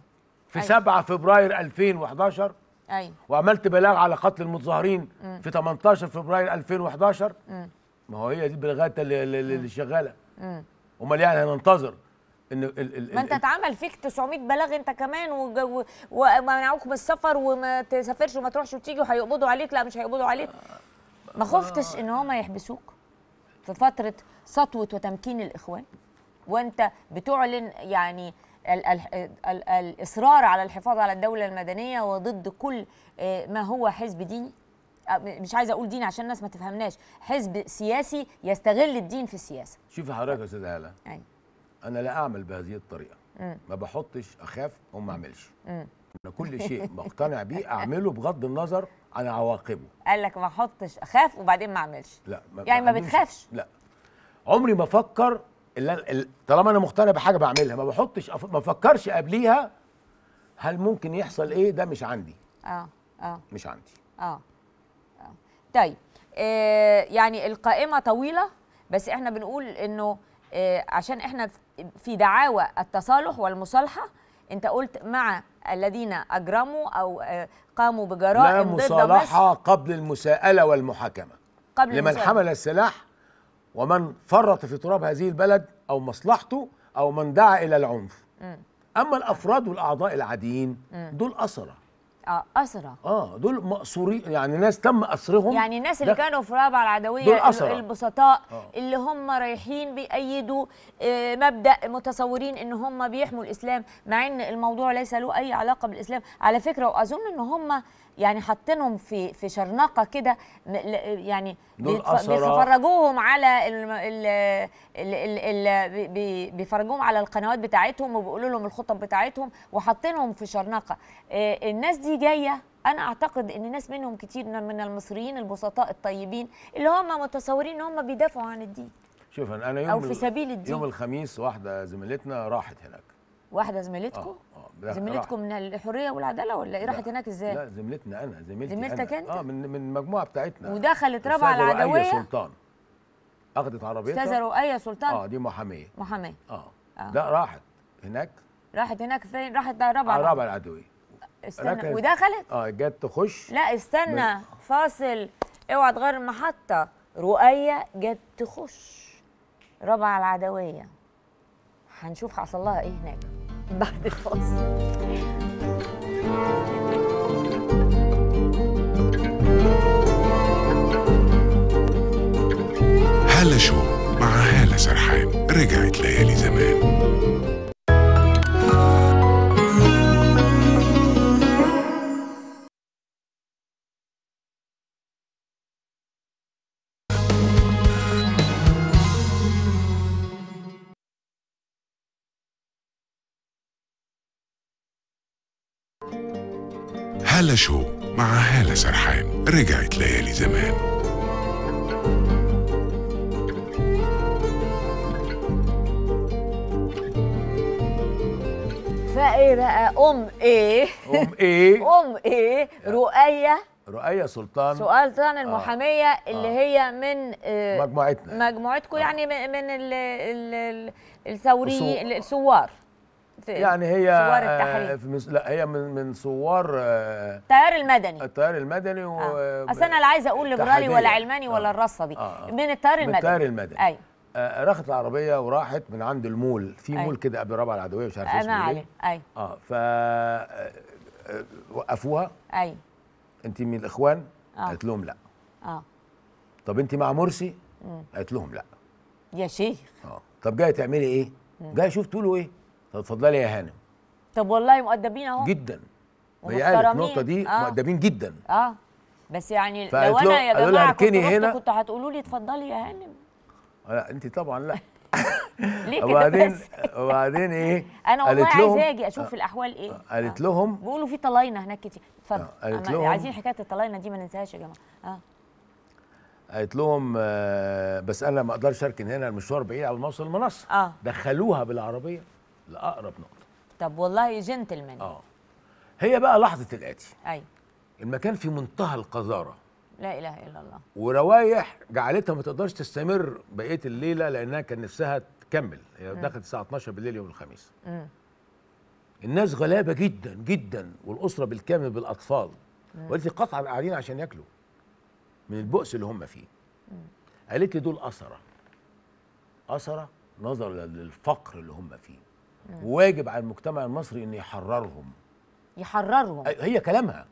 في أيوة. 7 فبراير 2011 ايوه وعملت بلاغ على قتل المتظاهرين م. في 18 فبراير 2011 م. ما هو هي دي البلاغات اللي شغاله امال يعني هننتظر ان ال ال ما انت اتعمل فيك 900 بلاغ انت كمان ومنعوك من السفر وما تسافرش وما تروحش وتيجي وهيقبضوا عليك لا مش هيقبضوا عليك ما خفتش ان هم يحبسوك في فتره سطوه وتمكين الاخوان وانت بتعلن يعني الاصرار على الحفاظ على الدوله المدنيه وضد كل آه، ما هو حزب ديني آه، مش عايزه اقول دين عشان الناس ما تفهمناش حزب سياسي يستغل الدين في السياسه شوفي حضرتك يا استاذ هاله انا لا اعمل بهذه الطريقه ما بحطش اخاف وما اعملش انا كل شيء مقتنع بيه اعمله بغض النظر عن عواقبه قال لك ما احطش اخاف وبعدين ما اعملش لا ما يعني ما بتخافش لا عمري ما افكر اللي طالما انا مقتنع بحاجه بعملها ما بحطش أف... ما بفكرش قبليها هل ممكن يحصل ايه ده مش عندي اه اه مش عندي اه, آه. طيب آه يعني القائمه طويله بس احنا بنقول انه آه عشان احنا في دعاوى التصالح والمصالحه انت قلت مع الذين اجرموا او آه قاموا بجرائم لا ضد مصالحه قبل المساءله والمحاكمه قبل لمن المسألة. حمل السلاح ومن فرط في تراب هذه البلد او مصلحته او من دعا الى العنف اما الافراد والاعضاء العاديين دول اسره اه اسرى اه دول مقصورين يعني ناس تم اسرهم يعني الناس اللي كانوا في رابعه العدويه دول أسرى. البسطاء آه. اللي هم رايحين بيأيدوا آه، مبدا متصورين ان هم بيحموا الاسلام مع ان الموضوع ليس له اي علاقه بالاسلام على فكره واظن ان هم يعني حاطينهم في في شرنقه كده يعني بيفرجوهم على ال ال ال ال بيفرجوهم على القنوات بتاعتهم وبيقولوا لهم الخطب بتاعتهم وحاطينهم في شرنقه آه، الناس دي جايه انا اعتقد ان ناس منهم كتير من المصريين البسطاء الطيبين اللي هم متصورين ان هم بيدافعوا عن الدين شوف انا يوم او في سبيل الدين يوم الخميس واحده زميلتنا راحت هناك واحده زميلتكم آه. زميلتكم من الحريه والعداله ولا ايه راحت هناك ازاي؟ لا زميلتنا انا زميلتي زميلتك انت؟ اه من من المجموعه بتاعتنا ودخلت رابعه العدويه استاذه سلطان اخذت عربيتها استاذه رؤيه سلطان اه دي محاميه محاميه آه. اه راحت هناك راحت هناك فين؟ راحت رابعه آه، رابعه العدويه استنى ودخلت اه جت تخش لا استنى فاصل اوعى تغير المحطه رؤيه جت تخش رابعه العدويه هنشوف حصل لها ايه هناك بعد الفاصل هلا شو مع هالة سرحان رجعت ليالي زمان شو مع هالة سرحان رجعت ليالي زمان فقيرة أم إيه أم إيه أم إيه رؤية رؤية سلطان سلطان آه. المحامية آه. اللي آه. هي من آه مجموعتنا مجموعتكم آه. يعني من ال الثوار الثوري في يعني هي التحرير آه، في مس... لا هي من من صور آه، التيار المدني التيار المدني و آه. اصل انا لا عايزه اقول ليبرالي ولا آه. علماني آه. ولا الرصه دي آه. من التيار المدني من التيار المدني ايوه آه راحت العربيه وراحت من عند المول في أيوه. مول كده قبل ربع العدويه مش عارف اسمه ايه علي. ايوه اه ف وقفوها ايوه انت من الاخوان آه. قالت لهم لا اه طب انت مع مرسي قالت لهم لا يا شيخ اه طب جايه تعملي ايه جايه شوف تقولوا ايه طب اتفضلي يا هانم طب والله مؤدبين اهو جدا هي قالت النقطه دي آه. مؤدبين جدا اه بس يعني لو انا يا جماعه كنت هنا كنت هتقولوا لي اتفضلي يا هانم لا انت طبعا لا ليه كده وبعدين وبعدين ايه انا والله عايزه اجي اشوف آه. الاحوال ايه قالت آه. لهم بيقولوا في طلاينه هناك كتير اتفضل آه. لهم عايزين حكايه الطلاينه دي ما ننساهاش يا جماعه اه قالت لهم آه بس انا ما اقدرش اركن هنا المشوار بعيد على ما اوصل المنصه آه. دخلوها بالعربيه لاقرب نقطه طب والله جنتلمان اه هي بقى لحظه الاتي ايوه المكان في منتهى القذاره لا اله الا الله وروايح جعلتها ما تقدرش تستمر بقيه الليله لانها كان نفسها تكمل هي دخلت الساعه 12 بالليل يوم الخميس م. الناس غلابه جدا جدا والاسره بالكامل بالاطفال وقالت لي قطعا قاعدين عشان ياكلوا من البؤس اللي هم فيه قالت لي دول اسره اسره نظرا للفقر اللي هم فيه واجب على المجتمع المصري ان يحررهم يحررهم هي كلامها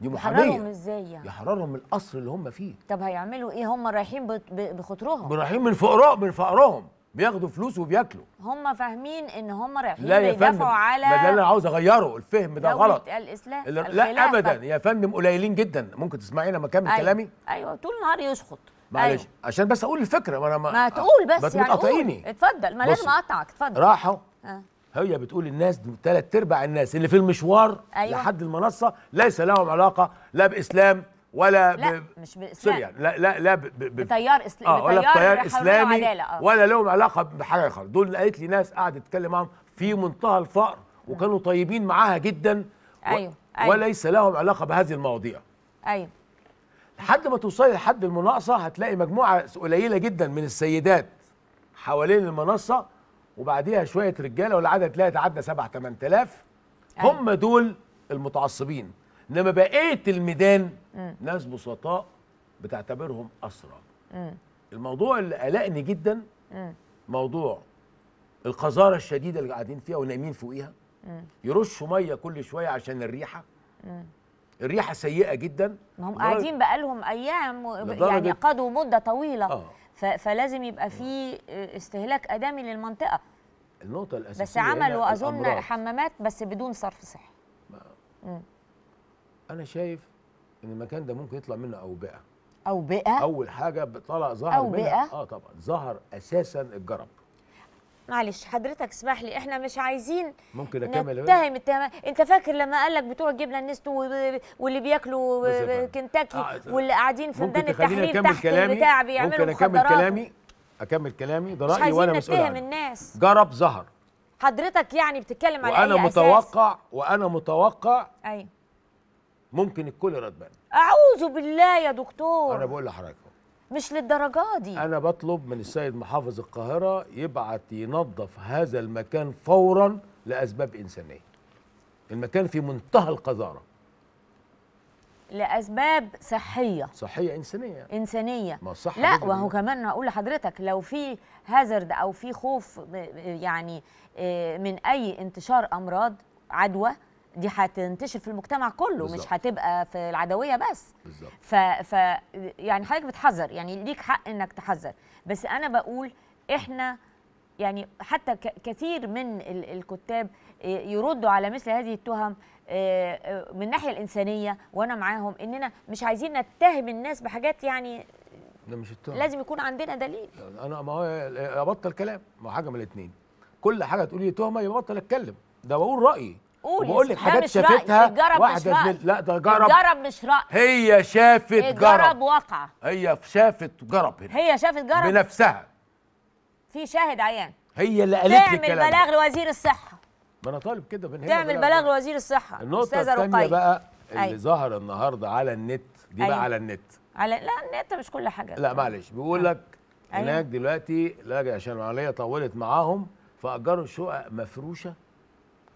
دي محاميه يحررهم ازاي يعني؟ يحررهم من القصر اللي هم فيه طب هيعملوا ايه هم رايحين بخطرهم رايحين من فقراء من فقرهم بياخدوا فلوس وبياكلوا هم فاهمين ان هم رايحين بيدافعوا على لا ده انا عاوز اغيره الفهم ده غلط الاسلام لا, لا ابدا يا فندم قليلين جدا ممكن تسمعيني لما اكمل أيوة. كلامي ايوه طول النهار يشخط معلش أيوة. عشان بس اقول الفكره ما انا ما, ما تقول بس يعني اتفضل ما لازم اقطعك اتفضل راحوا آه. هي بتقول الناس ثلاث ارباع الناس اللي في المشوار أيوة. لحد المنصه ليس لهم علاقه لا باسلام ولا لا ب... مش بالاسلام سوريا لا لا لا ب... ب... بتيار اسلامي آه ولا بتيار اسلامي آه. ولا لهم علاقه بحاجه خالص دول قالت لي ناس قعدت تتكلم معاهم في منتهى الفقر وكانوا طيبين معاها جدا أيوة. و... أيوة. وليس لهم علاقه بهذه المواضيع ايوه لحد ما توصلي لحد المناقصه هتلاقي مجموعه قليله جدا من السيدات حوالين المنصه وبعديها شويه رجاله والعدد تلاقي تعدى 7 8000 أيوة. هم دول المتعصبين انما بقيه الميدان م. ناس بسطاء بتعتبرهم اسرى الموضوع اللي قلقني جدا م. موضوع القذاره الشديده اللي قاعدين فيها ونايمين فوقيها يرشوا ميه كل شويه عشان الريحه م. الريحه سيئه جدا هم قاعدين بقالهم ايام يعني قضوا مده طويله آه. فلازم يبقى نعم. في آه، استهلاك ادمي للمنطقه النقطه الاساسيه بس عملوا اظن حمامات بس بدون صرف صحي انا شايف ان المكان ده ممكن يطلع منه اوبئه اوبئه اول حاجه طلع ظهر اوبئه اه طبعا ظهر اساسا الجرب معلش حضرتك اسمح لي احنا مش عايزين ممكن اكمل نتهم التهم. انت فاكر لما قال لك بتوع الجبنه النستو واللي بياكلوا كنتاكي آه،, آه. واللي قاعدين في ميدان التحرير تحت كلامي. البتاع بيعملوا ممكن اكمل كلامي اكمل كلامي ده رايي وانا مسؤول عنه الناس جرب ظهر حضرتك يعني بتتكلم على وانا أي متوقع أساس؟ وانا متوقع ايوه ممكن الكل تبان اعوذ بالله يا دكتور انا بقول لحضرتك مش للدرجه دي انا بطلب من السيد محافظ القاهره يبعت ينظف هذا المكان فورا لاسباب انسانيه المكان في منتهى القذاره لاسباب صحيه صحيه انسانيه انسانيه ما صح لا وهو كمان هقول لحضرتك لو في هازرد او في خوف يعني آه، من اي انتشار امراض عدوى دي هتنتشر في المجتمع كله بالزبط. مش هتبقى في العدويه بس بالظبط ف... ف يعني حضرتك بتحذر يعني ليك حق انك تحذر بس انا بقول احنا يعني حتى كثير من الكتاب يردوا على مثل هذه التهم آه، آه، من الناحيه الانسانيه وانا معاهم اننا مش عايزين نتهم الناس بحاجات يعني ده مش التهم لازم يكون عندنا دليل انا ما هو ابطل كلام ما حاجه من الاثنين كل حاجه تقولي تهمه يبطل اتكلم ده بقول رايي قولي بقول لك حاجات شافتها واحده مش رأي. لا ده جرب جرب مش راي هي شافت جرب جرب واقعه هي شافت جرب هنا هي شافت جرب بنفسها في شاهد عيان هي اللي قالت لي تعمل بلاغ لوزير الصحه ما انا طالب كده من هنا تعمل بلاغ لوزير الصحه النقطه الثانيه بقى اللي أي. ظهر النهارده على النت دي أي. بقى على النت على لا النت مش كل حاجه لا معلش بيقول لك هناك دلوقتي لاجئ عشان العمليه طولت معاهم فاجروا شقق مفروشه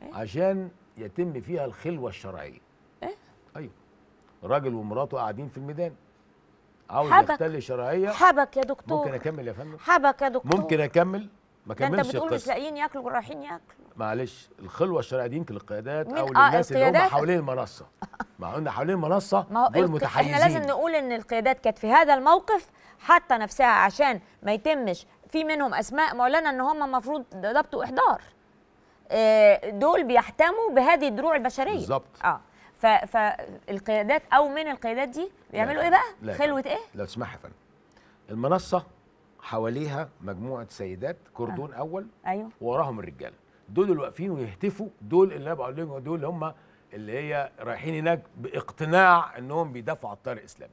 إيه؟ عشان يتم فيها الخلوه الشرعيه إيه؟ ايوه راجل ومراته قاعدين في الميدان عاوز يختل الشرعيه حبك يا دكتور ممكن اكمل يا فندم حبك يا دكتور ممكن اكمل ما كملش انت بتقول مش لاقيين ياكلوا رايحين ياكلوا معلش الخلوه الشرعيه دي يمكن للقيادات او آه، للناس اللي هم حوالين المنصه ما قلنا حوالين المنصه ما هو دول متحيزين احنا لازم نقول ان القيادات كانت في هذا الموقف حتى نفسها عشان ما يتمش في منهم اسماء معلنه ان هم المفروض ضبطوا احضار آه، دول بيحتموا بهذه الدروع البشريه بالظبط اه فالقيادات او من القيادات دي بيعملوا ايه بقى لا خلوه ايه لو تسمح يا فندم المنصه حواليها مجموعه سيدات كردون آه. اول ايوه وراهم الرجاله دول اللي واقفين ويهتفوا دول اللي انا بقول لهم دول هم اللي هي رايحين هناك باقتناع انهم بيدافعوا عن الطريق الاسلامي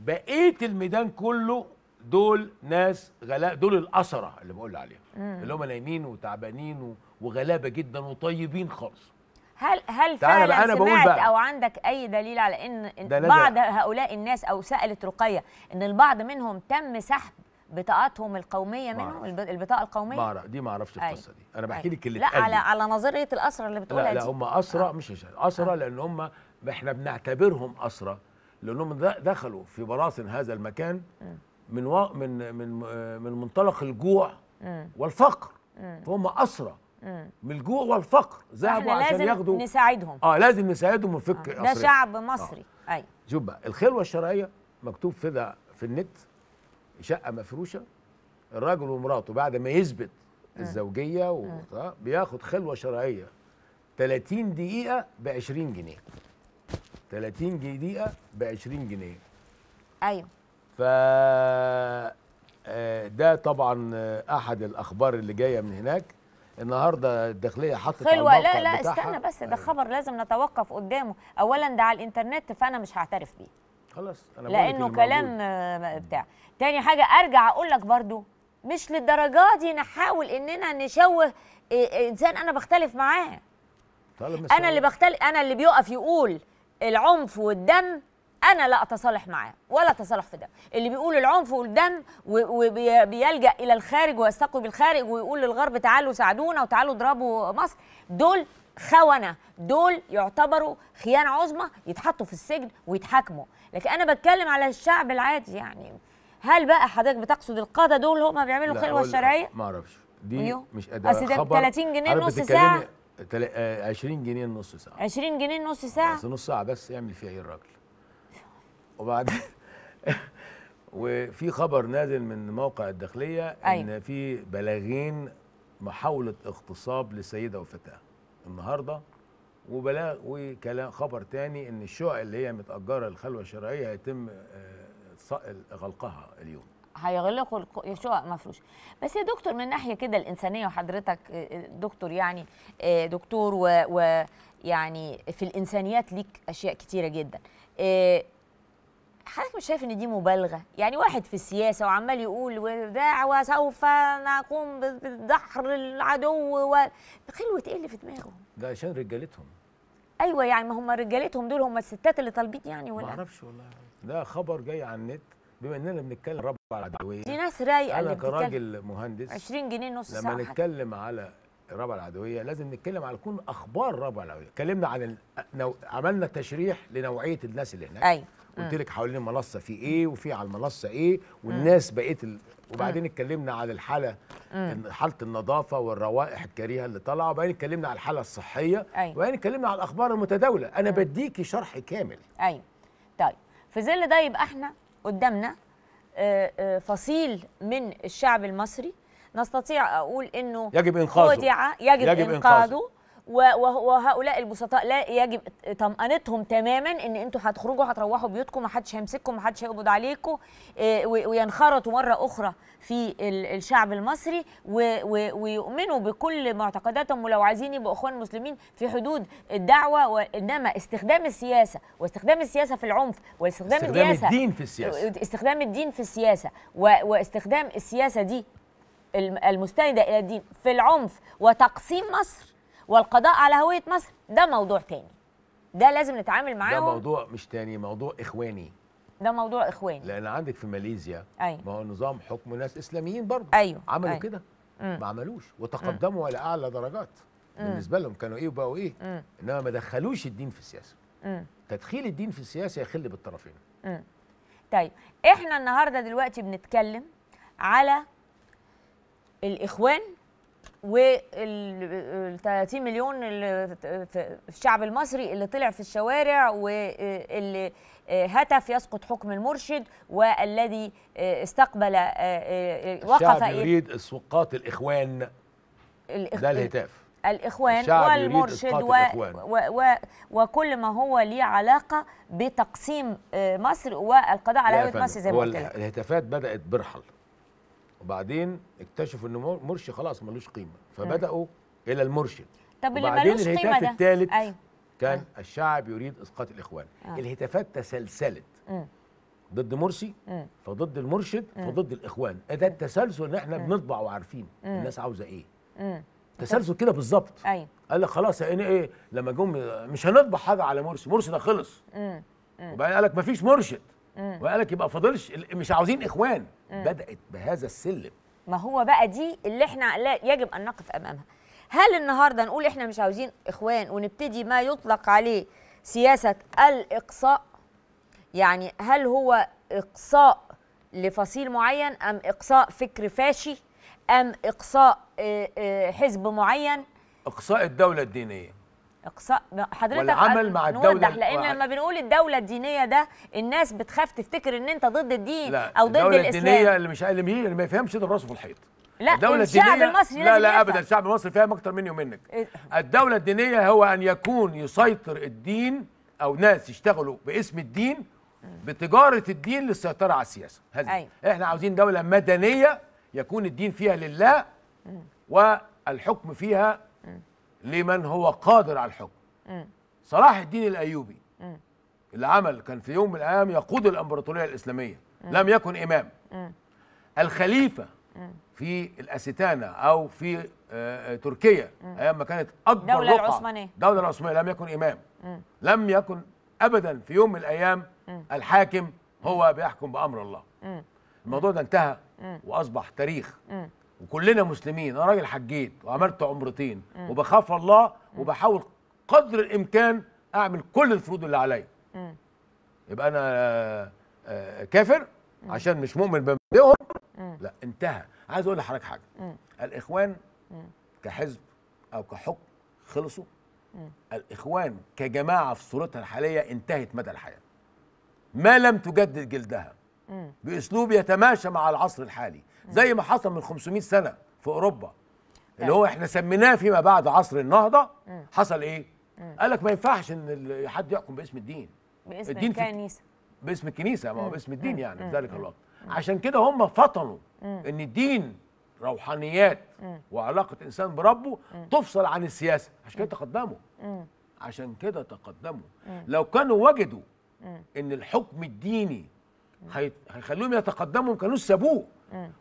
بقيه الميدان كله دول ناس غلا دول الأسرة اللي بقول عليهم اللي هم نايمين وتعبانين وغلابة جدا وطيبين خالص هل هل فعلا أنا سمعت بقى. او عندك اي دليل على ان بعض هؤلاء الناس او سالت رقيه ان البعض منهم تم سحب بطاقاتهم القوميه منهم البطاقه القوميه ما دي ما اعرفش القصه دي انا بحكي لك اللي لا على على نظريه الاسرى اللي بتقولها لا لا هم اسرى آه. مش اسرى آه. لان هم احنا بنعتبرهم اسرى لانهم دخلوا في براثن هذا المكان من و... من من من منطلق الجوع والفقر فهم اسرى من الجوع والفقر ذهبوا عشان ياخدوا لازم نساعدهم اه لازم نساعدهم من فك آه. ده شعب آه. مصري آه. ايوه شوف بقى الخلوه الشرعيه مكتوب في في النت شقه مفروشه الراجل ومراته بعد ما يثبت الزوجيه و... بياخد خلوه شرعيه 30 دقيقه ب 20 جنيه 30 دقيقه ب 20 جنيه ايوه ف آه، ده طبعا احد الاخبار اللي جايه من هناك النهارده الداخليه حطت على لا لا لا استنى بس ده أيوه. خبر لازم نتوقف قدامه اولا ده على الانترنت فانا مش هعترف بيه خلاص انا لانه كلام موجود. آه، بتاع تاني حاجه ارجع اقول لك برده مش للدرجه دي نحاول اننا نشوه آه، انسان انا بختلف معاه انا اللي بختلف انا اللي بيقف يقول العنف والدم انا لا اتصالح معاه ولا اتصالح في ده اللي بيقول العنف والدم وبيلجا الى الخارج ويستقوي بالخارج ويقول للغرب تعالوا ساعدونا وتعالوا اضربوا مصر دول خونه دول يعتبروا خيانه عظمى يتحطوا في السجن ويتحاكموا لكن انا بتكلم على الشعب العادي يعني هل بقى حضرتك بتقصد القاده دول هم بيعملوا خلوه الشرعيه ما اعرفش دي ميو. أيوه. مش اداء اصل ده 30 آه، جنيه نص ساعه 20 جنيه نص يعني ساعه 20 جنيه نص ساعه بس نص ساعه بس يعمل فيها ايه الراجل وبعد وفي خبر نازل من موقع الداخليه ان أيوة. في بلاغين محاوله اغتصاب لسيده وفتاه النهارده وبلاغ وكلام خبر تاني ان الشقق اللي هي متاجره للخلوه الشرعيه هيتم آه، غلقها اليوم هيغلقوا الشقق مفروش بس يا دكتور من ناحيه كده الانسانيه وحضرتك آه، آه، دكتور يعني دكتور ويعني في الانسانيات ليك اشياء كتيره جدا حضرتك مش شايف ان دي مبالغه يعني واحد في السياسه وعمال يقول وده وسوف نقوم بدحر العدو و... خلوه ايه اللي في دماغه ده عشان رجالتهم ايوه يعني ما هم رجالتهم دول هم الستات اللي طالبين يعني ولا ما اعرفش والله ده خبر جاي على النت بما اننا بنتكلم ربع العدويه دي ناس رايقه انا كراجل مهندس 20 جنيه نص ساعه لما نتكلم على الرابعه العدويه لازم نتكلم على كل اخبار الرابعه العدويه اتكلمنا عن نو... عملنا تشريح لنوعيه الناس اللي هناك ايوه قلت لك حوالين المنصه في ايه وفي على المنصه ايه والناس بقيت ال... وبعدين اتكلمنا على الحاله حاله النظافه والروائح الكريهه اللي طالعه وبعدين اتكلمنا على الحاله الصحيه أيوة. وبعدين اتكلمنا على الاخبار المتداوله انا بديكي شرح كامل ايوه طيب في ظل ده يبقى احنا قدامنا آه، آه، فصيل من الشعب المصري نستطيع اقول انه يجب انقاذه خدع يجب, يجب انقاذه وهؤلاء البسطاء لا يجب طمأنتهم تماما ان انتوا هتخرجوا هتروحوا بيوتكم ما حدش هيمسككم ما حدش هيقبض عليكم آه، وينخرطوا مره اخرى في الشعب المصري ويؤمنوا بكل معتقداتهم ولو عايزين يبقوا اخوان مسلمين في حدود الدعوه وانما استخدام السياسه واستخدام السياسه في العنف واستخدام السياسه استخدام الدين في السياسه استخدام الدين في السياسه واستخدام السياسه دي المستندة إلى الدين في العنف وتقسيم مصر والقضاء على هوية مصر ده موضوع تاني ده لازم نتعامل معاه ده موضوع مش تاني موضوع إخواني ده موضوع إخواني لأن عندك في ماليزيا أيوة. ما هو نظام حكم ناس إسلاميين برضه أيوة. عملوا أيوة. كده ما عملوش وتقدموا على أعلى درجات بالنسبة لهم كانوا إيه وبقوا إيه مم. إنما ما دخلوش الدين في السياسة مم. تدخيل الدين في السياسة يخل بالطرفين مم. طيب إحنا النهاردة دلوقتي بنتكلم على الاخوان وال 30 مليون الشعب المصري اللي طلع في الشوارع واللي آه، هتف يسقط حكم المرشد والذي آه، استقبل آه، وقف الشعب يريد اسقاط الاخوان ده الهتاف الاخوان والمرشد و... و... و... وكل ما هو ليه علاقه بتقسيم مصر والقضاء على هويه مصر زي ما قلت لك الهتافات بدات برحل وبعدين اكتشفوا ان مرشي خلاص ملوش قيمه فبداوا م. أيوة. الى المرشد طب اللي ملوش قيمه ده الثالث أيوة. كان أه. الشعب يريد اسقاط الاخوان أه. الهتافات تسلسلت ضد مرسي أه. فضد المرشد أه. فضد الاخوان ده التسلسل ان احنا بنطبع وعارفين أه. الناس عاوزه ايه أه. تسلسل كده بالظبط ايوه قال لك خلاص يعني ايه لما جم مش هنطبع حاجه على مرسي مرسي ده خلص أه. وبعدين قال لك مفيش مرشد وقال لك يبقى فاضلش مش عاوزين اخوان بدات بهذا السلم ما هو بقى دي اللي احنا لا يجب ان نقف امامها هل النهارده نقول احنا مش عاوزين اخوان ونبتدي ما يطلق عليه سياسه الاقصاء يعني هل هو اقصاء لفصيل معين ام اقصاء فكر فاشي ام اقصاء آه، آه، حزب معين اقصاء الدوله الدينيه اقصاء حضرتك والعمل مع الدوله نوضح لان لما بنقول الدوله الدينيه ده الناس بتخاف تفتكر ان انت ضد الدين او ضد الاسلام الدولة الدينيه اللي مش اللي اللي ما يفهمش ده راسه في الحيط لا الدولة الشعب المصري لا لا ابدا الشعب المصري فاهم اكتر مني ومنك إيه؟ الدولة الدينية هو ان يكون يسيطر الدين او ناس يشتغلوا باسم الدين بتجارة الدين للسيطرة على السياسة أي. أيوة. احنا عاوزين دولة مدنية يكون الدين فيها لله والحكم فيها لمن هو قادر على الحكم صلاح الدين الايوبي اللي عمل كان في يوم من الايام يقود الامبراطوريه الاسلاميه لم يكن امام الخليفه في الاستانه او في آه، آه، تركيا ايام ما كانت اكبر دولة العثمانيه الدوله العثمانيه لم يكن امام لم يكن ابدا في يوم من الايام الحاكم هو بيحكم بامر الله الموضوع ده انتهى واصبح تاريخ وكلنا مسلمين انا راجل حجيت وعملت عمرتين وبخاف الله وبحاول قدر الامكان اعمل كل الفروض اللي عليا يبقى انا آه، آه، كافر عشان مش مؤمن بمبادئهم لا انتهى عايز اقول لحضرتك حاجه الاخوان كحزب او كحكم خلصوا الاخوان كجماعه في صورتها الحاليه انتهت مدى الحياه ما لم تجدد جلدها باسلوب يتماشى مع العصر الحالي زي ما حصل من 500 سنه في اوروبا اللي هو احنا سميناه فيما بعد عصر النهضه حصل ايه قال لك ما ينفعش ان حد يحكم باسم الدين باسم الدين الكنيسه باسم الكنيسه ما هو باسم الدين يعني في ذلك الوقت عشان كده هم فطنوا ان الدين روحانيات وعلاقه انسان بربه تفصل عن السياسه عشان كده تقدموا عشان كده تقدموا لو كانوا وجدوا ان الحكم الديني هيخلوهم يتقدموا ما كانوش سابوه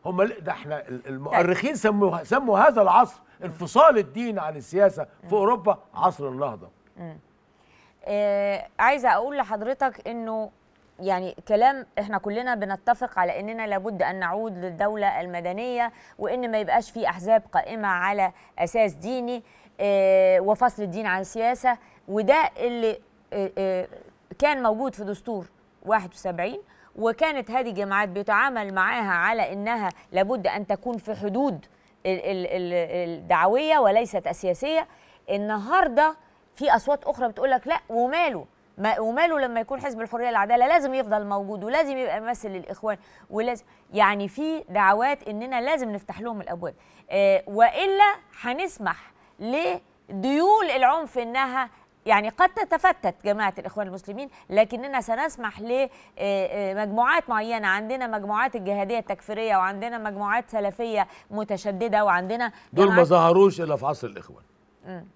هم ده احنا المؤرخين سموا سموا هذا العصر انفصال الدين عن السياسه في اوروبا عصر النهضه آه عايزه اقول لحضرتك انه يعني كلام احنا كلنا بنتفق على اننا لابد ان نعود للدوله المدنيه وان ما يبقاش في احزاب قائمه على اساس ديني آه وفصل الدين عن السياسه وده اللي آه،, آه كان موجود في دستور 71 وكانت هذه الجماعات بيتعامل معاها على انها لابد ان تكون في حدود الدعويه وليست السياسيه النهارده في اصوات اخرى بتقول لك لا وماله وماله لما يكون حزب الحريه العداله لازم يفضل موجود ولازم يبقى ممثل للاخوان ولازم يعني في دعوات اننا لازم نفتح لهم الابواب آه، والا هنسمح لديول العنف انها يعني قد تتفتت جماعة الإخوان المسلمين لكننا سنسمح لمجموعات آه، آه، معينة عندنا مجموعات الجهادية التكفيرية وعندنا مجموعات سلفية متشددة وعندنا دول ما ظهروش إلا في عصر الإخوان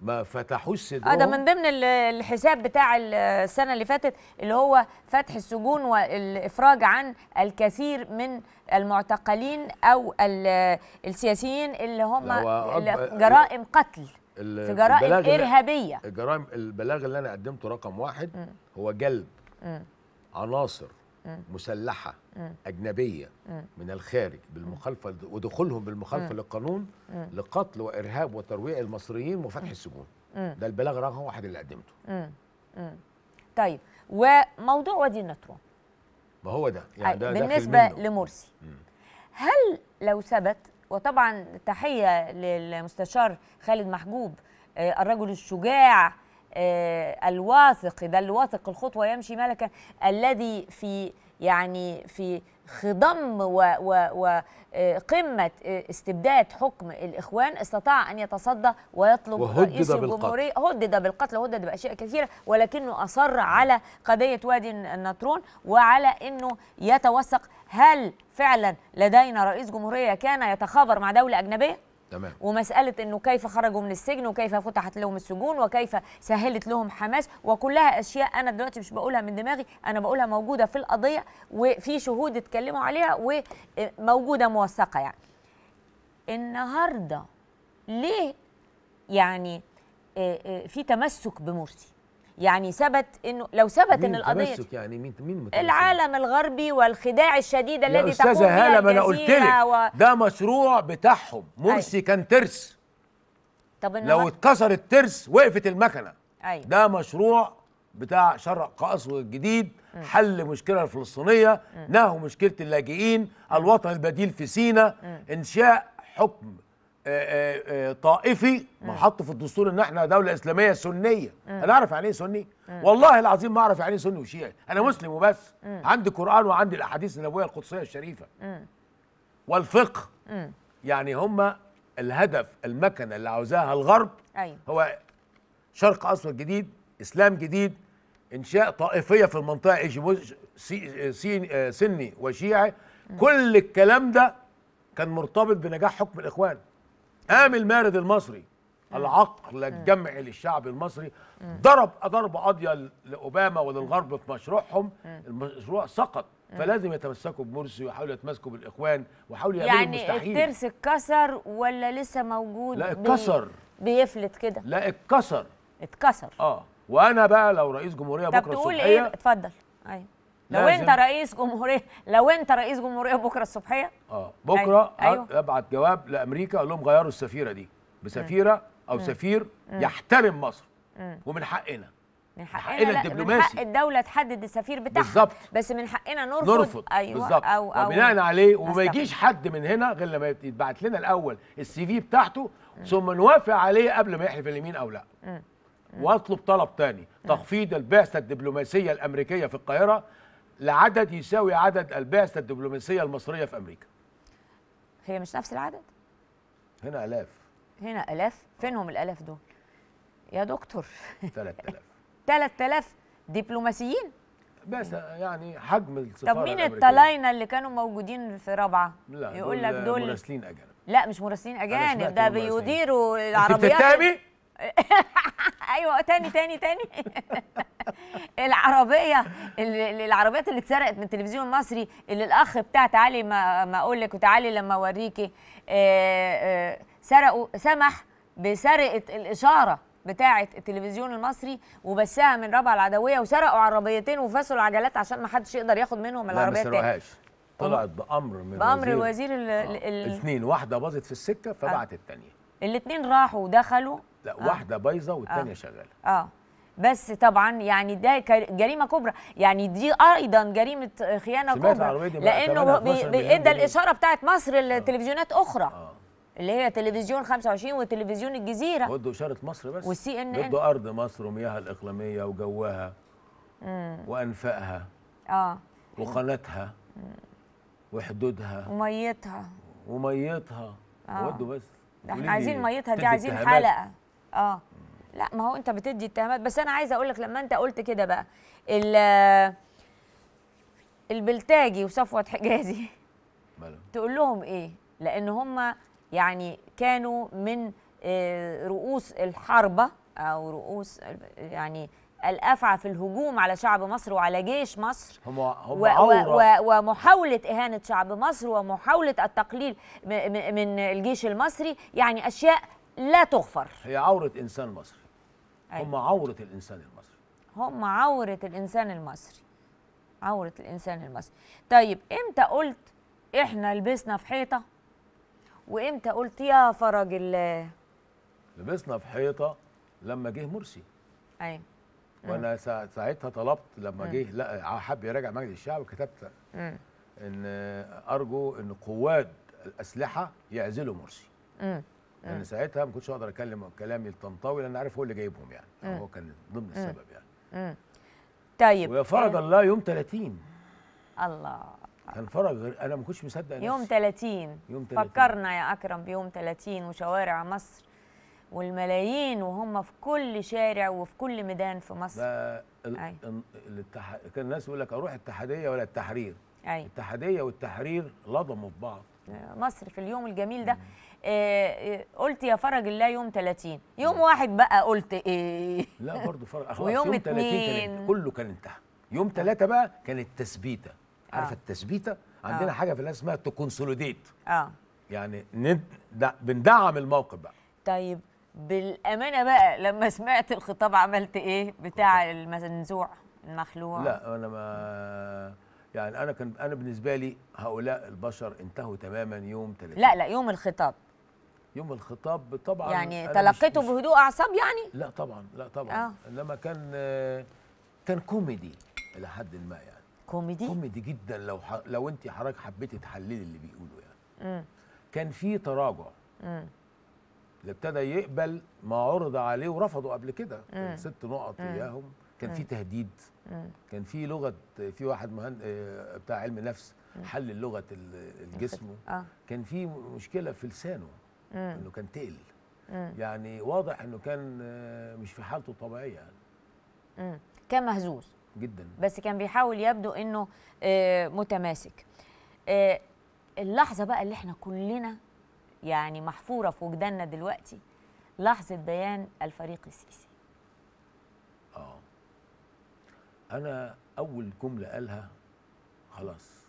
ما فتحوش صدرهم اه ده من ضمن الحساب بتاع السنه اللي فاتت اللي هو فتح السجون والافراج عن الكثير من المعتقلين او السياسيين اللي هم جرائم قتل في جرائم ارهابيه الجرائم البلاغ اللي انا قدمته رقم واحد م. هو جلب م. عناصر م. مسلحه م. اجنبيه م. من الخارج بالمخالفه ودخولهم بالمخالفه م. للقانون م. لقتل وارهاب وترويع المصريين وفتح السجون ده البلاغ رقم واحد اللي قدمته م. م. طيب وموضوع وادي النطرون ما هو ده يعني ده بالنسبه لمرسي م. هل لو ثبت وطبعا تحية للمستشار خالد محجوب آه، الرجل الشجاع آه، الواثق ده الواثق الخطوة يمشي ملكا الذي في يعني في خضم وقمة آه، آه، استبداد حكم الإخوان استطاع أن يتصدى ويطلب رئيس الجمهورية هدد بالقتل هدد بأشياء كثيرة ولكنه أصر على قضية وادي النطرون وعلى أنه يتوثق هل فعلا لدينا رئيس جمهورية كان يتخابر مع دولة أجنبية؟ تمام. ومساله انه كيف خرجوا من السجن وكيف فتحت لهم السجون وكيف سهلت لهم حماس وكلها اشياء انا دلوقتي مش بقولها من دماغي انا بقولها موجوده في القضيه وفي شهود اتكلموا عليها وموجوده موثقه يعني النهارده ليه يعني آه، آه، في تمسك بمرسي يعني ثبت انه لو ثبت ان القضيه يعني مين مين متمسك؟ العالم الغربي والخداع الشديد الذي تقوم به هاله ما انا قلت لك و... ده مشروع بتاعهم مرسي أي. كان ترس طب لو اتكسر الترس وقفت المكنه أي. ده مشروع بتاع شرق قاصر الجديد م. حل مشكلة الفلسطينيه نهوا مشكله اللاجئين الوطن البديل في سينا انشاء حكم آه، آه، آه، طائفي ما حط في الدستور ان احنا دوله اسلاميه سنيه انا اعرف يعني ايه سني والله العظيم ما اعرف يعني ايه سني وشيعي انا مسلم وبس عندي قران وعندي الاحاديث النبويه القدسيه الشريفه والفقه يعني هم الهدف المكنه اللي عاوزاها الغرب أيوة. هو شرق اسود جديد اسلام جديد انشاء طائفيه في المنطقه سني وشيعي كل الكلام ده كان مرتبط بنجاح حكم الاخوان قام المارد المصري العقل الجمعي للشعب المصري ضرب ضربه قاضيه لاوباما وللغرب في مشروعهم المشروع سقط فلازم يتمسكوا بمرسي ويحاولوا يتمسكوا بالاخوان ويحاولوا يعملوا يعني المستحيل يعني الترس اتكسر ولا لسه موجود لا اتكسر بيفلت كده لا اتكسر اتكسر اه وانا بقى لو رئيس جمهوريه بكره الصبحيه طب تقول ايه اتفضل ايوه لو انت رئيس جمهوريه لو انت رئيس جمهوريه بكره الصبحيه اه بكره أيوه. أيوة. أه، ابعت جواب لامريكا اقول لهم غيروا السفيره دي بسفيره او سفير يحترم مصر ومن حقنا من حقنا, حقنا الدبلوماسي من حق الدوله تحدد السفير بتاعها بالظبط بس من حقنا نرفض نرفض ايوه بالزبط. أو, او وبناء عليه وما يجيش حد من هنا غير لما يتبعت لنا الاول السي في بتاعته م. ثم نوافق عليه قبل ما يحلف اليمين او لا م. واطلب طلب تاني تخفيض البعثه الدبلوماسيه الامريكيه في القاهره لعدد يساوي عدد البعثه الدبلوماسيه المصريه في امريكا هي مش نفس العدد هنا الاف هنا الاف فينهم الالاف دول يا دكتور 3000 3000 دبلوماسيين بس يعني حجم السفاره طب مين الطلاينه اللي كانوا موجودين في رابعه لا يقول لك دول مراسلين اجانب لا مش مراسلين اجانب ده بيديروا العربيات انت بتتهمي ايوه تاني تاني تاني العربيه اللي العربيات اللي اتسرقت من التلفزيون المصري اللي الاخ بتاع تعالي ما, ما اقول لك وتعالي لما اوريكي آه، آه، سرقوا سمح بسرقه الاشاره بتاعه التلفزيون المصري وبسها من ربع العدويه وسرقوا عربيتين وفصلوا العجلات عشان ما حدش يقدر ياخد منهم العربيه التانية طلعت بامر من بامر الوزير آه، الاثنين واحده باظت في السكه فبعت الثانيه الاثنين راحوا ودخلوا لا آه. واحده بايظه والثانيه آه. شغاله اه بس طبعا يعني ده جريمه كبرى يعني دي ايضا جريمه خيانه كبرى لانه بيدى الاشاره بتاعت مصر آه. لتلفزيونات اخرى آه. اللي هي تلفزيون 25 وتلفزيون الجزيره ودوا اشاره مصر بس والسي ان ان ارض مصر ومياهها الاقليميه وجوها وانفاقها اه وقناتها وحدودها وميتها وميتها آه. ودوا بس احنا عايزين ميتها دي عايزين حلقه اه لا ما هو انت بتدي اتهامات بس انا عايزه اقول لك لما انت قلت كده بقى البلتاجي وصفوه حجازي تقول لهم ايه لان هم يعني كانوا من آه، رؤوس الحربة أو رؤوس يعني الأفعى في الهجوم على شعب مصر وعلى جيش مصر هم هم و و ومحاولة إهانة شعب مصر ومحاولة التقليل من الجيش المصري يعني أشياء لا تغفر هي عورة إنسان مصري أيوة. هم عورة الإنسان المصري هم عورة الإنسان المصري عورة الإنسان المصري طيب إمتى قلت إحنا لبسنا في حيطة وإمتى قلت يا فرج الله لبسنا في حيطة لما جه مرسي أيوة وانا أمم. ساعتها طلبت لما أمم. جه لا حب يراجع مجلس الشعب وكتبت أمم. ان ارجو ان قواد الاسلحه يعزلوا مرسي مم. لان آه. ساعتها ما كنتش اقدر اكلم كلامي الطنطاوي لان عارف هو اللي جايبهم يعني آه. هو كان ضمن آه. السبب يعني آه. طيب أه. الله يوم 30 الله كان فرج غير انا ما كنتش مصدق نفسي يوم 30 يوم 30 فكرنا يا اكرم بيوم 30 وشوارع مصر والملايين وهم في كل شارع وفي كل ميدان في مصر ال... أي. كان الناس يقول لك اروح اتحاديه ولا التحرير أي. الاتحاديه والتحرير لضموا في بعض آه، مصر في اليوم الجميل ده مم. آه، آه، قلت يا فرج الله يوم 30 يوم واحد بقى قلت ايه لا برضه فرج اخلاص ويوم 30 كان كله كان انتهى يوم ثلاثة بقى كانت تثبيته آه. عارفه آه. التثبيته عندنا آه. حاجه في الناس اسمها تكونسوليديت اه يعني ند... بندعم الموقف بقى طيب بالامانه بقى لما سمعت الخطاب عملت ايه بتاع المنزوع المخلوع لا انا ما يعني انا كان انا بالنسبه لي هؤلاء البشر انتهوا تماما يوم 30 لا لا يوم الخطاب يوم الخطاب طبعا يعني تلقيته مش بهدوء اعصاب يعني لا طبعا لا طبعا آه. انما كان آه، كان كوميدي الى حد ما يعني كوميدي كوميدي جدا لو ح... لو انت حضرتك حبيتي تحللي اللي بيقوله يعني م. كان في تراجع م. اللي ابتدى يقبل ما عرض عليه ورفضه قبل كده كان ست نقط اياهم كان في تهديد مم. كان في لغه في واحد مهن آه، بتاع علم نفس حل لغه الجسم آه. كان في مشكله في لسانه إيه. انه كان تقل إيه. يعني واضح انه كان آه، مش في حالته الطبيعيه يعني إيه. كان مهزوز جدا بس كان بيحاول يبدو انه آه، متماسك آه، اللحظه بقى اللي احنا كلنا يعني محفوره في وجداننا دلوقتي لحظه بيان الفريق السيسي اه انا اول جمله قالها خلاص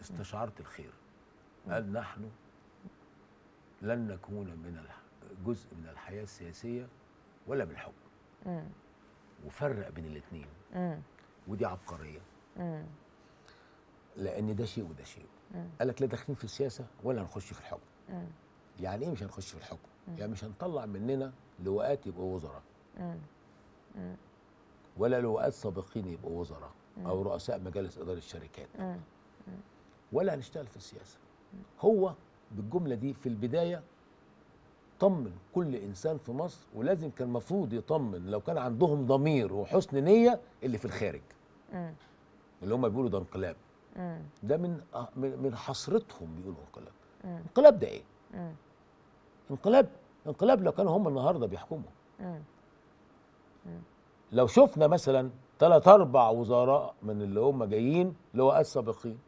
استشعرت الخير قال نحن لن نكون من جزء من الحياه السياسيه ولا من الحكم وفرق بين الاثنين ودي عبقريه لان ده شيء وده شيء قال لك لا داخلين في السياسه ولا هنخش في الحكم يعني ايه مش هنخش في الحكم يعني مش هنطلع مننا لواءات يبقوا وزراء ولا لواءات سابقين يبقوا وزراء او رؤساء مجالس اداره الشركات ولا هنشتغل في السياسه هو بالجمله دي في البدايه طمن كل انسان في مصر ولازم كان المفروض يطمن لو كان عندهم ضمير وحسن نيه اللي في الخارج م. اللي هم بيقولوا ده انقلاب م. ده من من حسرتهم بيقولوا انقلاب م. انقلاب ده ايه م. انقلاب انقلاب لو كانوا هم النهارده بيحكموا م. م. لو شفنا مثلا ثلاث اربع وزراء من اللي هم جايين اللي هو السابقين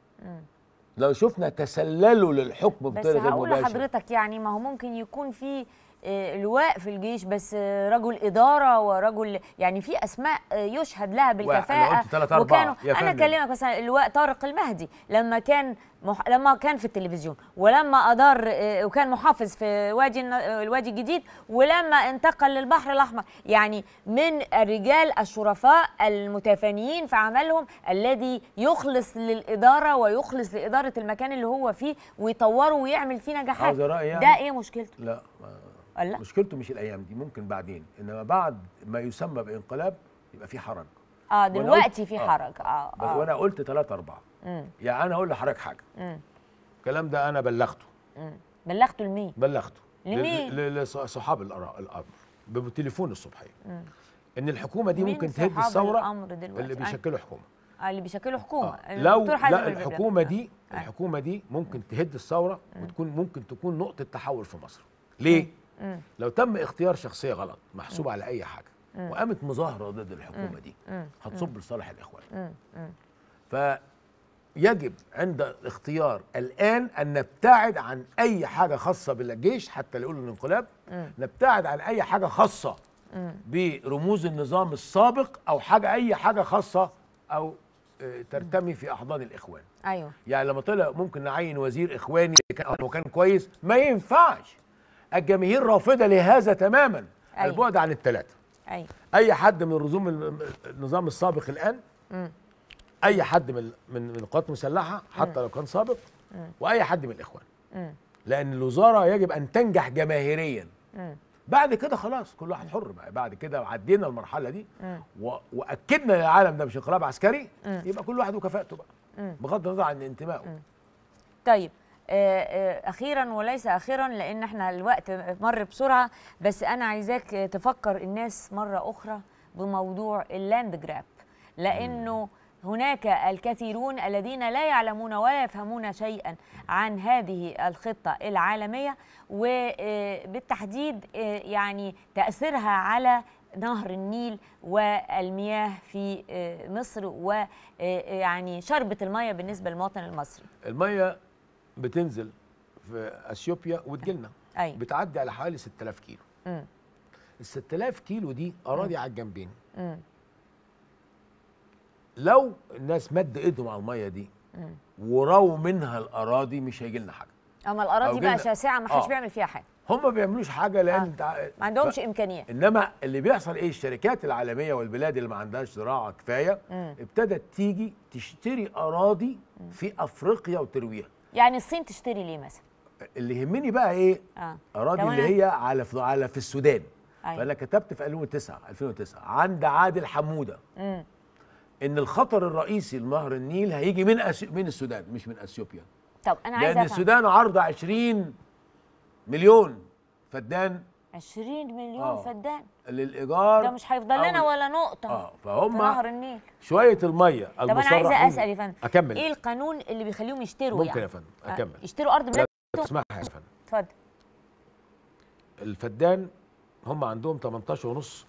لو شفنا تسللوا للحكم بطريقه مباشره بس هقول لحضرتك يعني ما هو ممكن يكون في آه، لواء في الجيش بس آه، رجل اداره ورجل يعني في اسماء آه، يشهد لها بالكفاءه أنا وكانوا انا اكلمك مثلا اللواء طارق المهدي لما كان مح... لما كان في التلفزيون ولما ادار وكان محافظ في وادي الوادي الجديد ولما انتقل للبحر الاحمر يعني من الرجال الشرفاء المتفانيين في عملهم الذي يخلص للاداره ويخلص لاداره المكان اللي هو فيه ويطوره ويعمل فيه نجاحات يعني؟ ده ايه مشكلته لا ولا لا؟ مشكلته مش الايام دي ممكن بعدين انما بعد ما يسمى بانقلاب يبقى في حرج اه دلوقتي في آه، حرج اه اه وانا قلت ثلاثة أربعة يعني انا اقول لحضرتك حاجه مم. الكلام ده انا بلغته مم. بلغته لمين؟ بلغته لمين؟ لصحاب الامر بالتليفون الصبحيه ان الحكومه دي ممكن تهد الثوره اللي آه. بيشكلوا حكومه آه اللي بيشكلوا حكومه آه. لو لا الحكومه دي آه. آه. الحكومه دي ممكن تهد الثوره وتكون ممكن تكون نقطه تحول في مصر ليه؟ مم. لو تم اختيار شخصيه غلط محسوب مم. على اي حاجه مم. وقامت مظاهره ضد الحكومه دي هتصب لصالح الاخوان فيجب عند الاختيار الان ان نبتعد عن اي حاجه خاصه بالجيش حتى اللي يقولوا الانقلاب نبتعد عن اي حاجه خاصه برموز النظام السابق او حاجه اي حاجه خاصه او آه، ترتمي في احضان الاخوان ايوه يعني لما طلع ممكن نعين وزير اخواني كان كويس ما ينفعش الجماهير رافضه لهذا تماما أي. أيوة. البعد عن الثلاثه أي. أيوة. اي حد من رزوم النظام السابق الان م. اي حد من من القوات المسلحه حتى م. لو كان سابق م. واي حد من الاخوان م. لان الوزاره يجب ان تنجح جماهيريا م. بعد كده خلاص كل واحد حر بقى بعد كده عدينا المرحله دي م. واكدنا للعالم ده مش انقلاب عسكري م. يبقى كل واحد وكفاءته بقى م. بغض النظر عن انتمائه طيب آه، آه، اخيرا وليس اخيرا لان احنا الوقت مر بسرعه بس انا عايزاك تفكر الناس مره اخرى بموضوع اللاند جراب لانه هناك الكثيرون الذين لا يعلمون ولا يفهمون شيئا عن هذه الخطه العالميه وبالتحديد آه، يعني تاثيرها على نهر النيل والمياه في مصر ويعني شربة المياه بالنسبة للمواطن المصري المياه بتنزل في اثيوبيا وتجيلنا أيوة. بتعدي على حوالي 6000 كيلو امم ال 6000 كيلو دي اراضي على الجنبين امم لو الناس مد ايدهم على الميه دي وراوا منها الاراضي مش هيجي لنا حاجه اما الاراضي بقى شاسعه ما حدش آه. بيعمل فيها حاجه هم ما بيعملوش حاجه لان آه. ما عندهمش ف... امكانيات انما اللي بيحصل ايه الشركات العالميه والبلاد اللي ما عندهاش زراعه كفايه مم. ابتدت تيجي تشتري اراضي مم. في افريقيا وترويها يعني الصين تشتري ليه مثلا اللي يهمني بقى ايه آه. اراضي اللي هي على في على في السودان أيوة. فانا كتبت في 2009 2009 عند عادل حموده مم. ان الخطر الرئيسي لنهر النيل هيجي من أسي... من السودان مش من اثيوبيا طب انا عايز لان السودان عرضه 20 مليون فدان 20 مليون آه. فدان للايجار ده مش هيفضل لنا ولا نقطه اه فهم نهر النيل شويه الميه طب انا عايزه اسال يا فندم اكمل ايه القانون اللي بيخليهم يشتروا ممكن يعني؟ يا فندم آه، اكمل يشتروا ارض بلاد اسمعها يا فندم اتفضل الفدان هم عندهم 18.5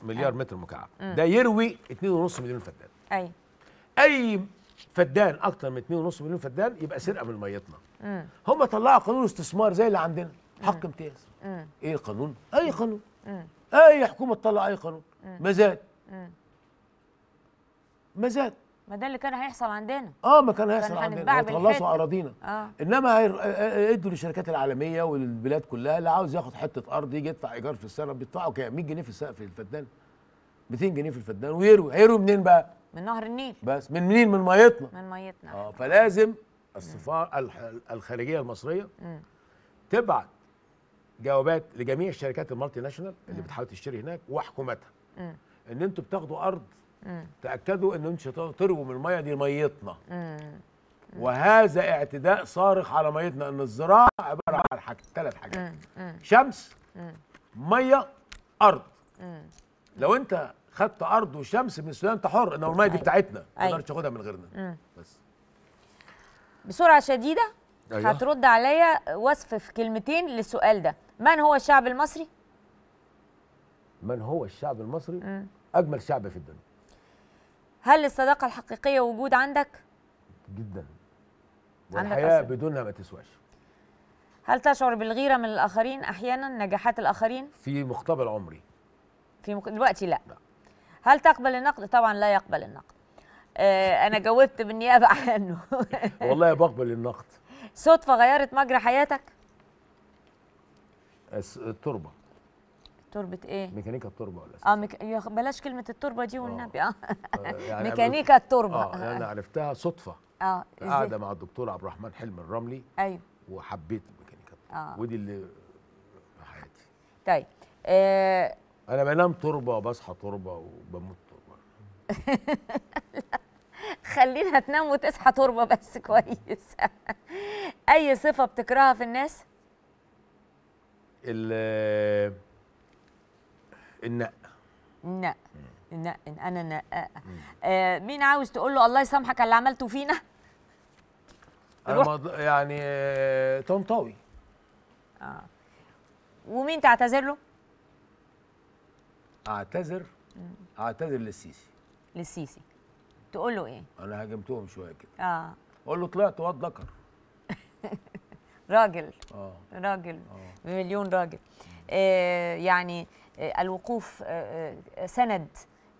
مليار أي. متر مكعب ده يروي 2.5 مليون فدان اي اي فدان اكتر من 2.5 مليون فدان يبقى سرقه من ميتنا هم طلعوا قانون استثمار زي اللي عندنا حق امتياز إيه؟, ايه قانون إيه. اي قانون إيه. اي حكومه تطلع اي قانون ما مزاد ما ما ده اللي كان هيحصل عندنا اه ما كان هيحصل كان عندنا هيتخلصوا اراضينا آه. انما ادوا للشركات العالميه وللبلاد كلها اللي عاوز ياخد حته ارض يجي يدفع ايجار في السنه بيدفعوا كام 100 جنيه في السنه في الفدان 200 جنيه في الفدان ويروي هيروي منين بقى من نهر النيل بس من منين من ميتنا من ميتنا اه فلازم السفاره الخارجيه المصريه مم. تبعت جوابات لجميع الشركات المالتي ناشونال اللي بتحاول تشتري هناك وحكومتها ان انتوا بتاخدوا ارض تاكدوا ان انتوا ترووا من الميه دي ميتنا وهذا اعتداء صارخ على ميتنا ان الزراعه عباره عن حاجة. ثلاث حاجات شمس ميه ارض لو انت خدت ارض وشمس من السودان انت حر ان الميه دي أيوة. بتاعتنا ما تقدرش أيوة. تاخدها من غيرنا بس بسرعه شديده أيوة. هترد عليا وصف في كلمتين للسؤال ده من هو الشعب المصري من هو الشعب المصري م. اجمل شعب في الدنيا هل الصداقه الحقيقيه وجود عندك جدا والحياه عندك بدونها ما تسواش هل تشعر بالغيره من الاخرين احيانا نجاحات الاخرين في مقتبل عمري في مك... دلوقتي لا. لا هل تقبل النقد طبعا لا يقبل النقد آه انا جاوبت بالنيابه عنه والله بقبل النقد صدفه غيرت مجرى حياتك التربه تربه ايه ميكانيكا التربه ولا اه إيه؟ ميك... بلاش كلمه التربه دي آه. والنبي اه, آه، يعني ميكانيكا التربه اه يعني انا يعني عرفتها صدفه اه قاعده مع الدكتور عبد الرحمن حلمي الرملي ايوه وحبيت الميكانيكا التربه آه. ودي اللي في حياتي طيب آه انا بنام تربه وبصحى تربه وبموت تربه خلينا تنام وتصحى تربه بس كويس اي صفه بتكرهها في الناس ال النق النق النق انا نقاقه آه مين عاوز تقول له الله يسامحك على اللي عملته فينا انا مض... يعني طنطاوي آه،, اه ومين تعتذر له اعتذر اعتذر للسيسي للسيسي تقول له ايه انا هاجمتهم شويه كده اه اقول له طلعت واد ذكر راجل آه. راجل آه. بمليون راجل آه يعني آه الوقوف آه،, آه سند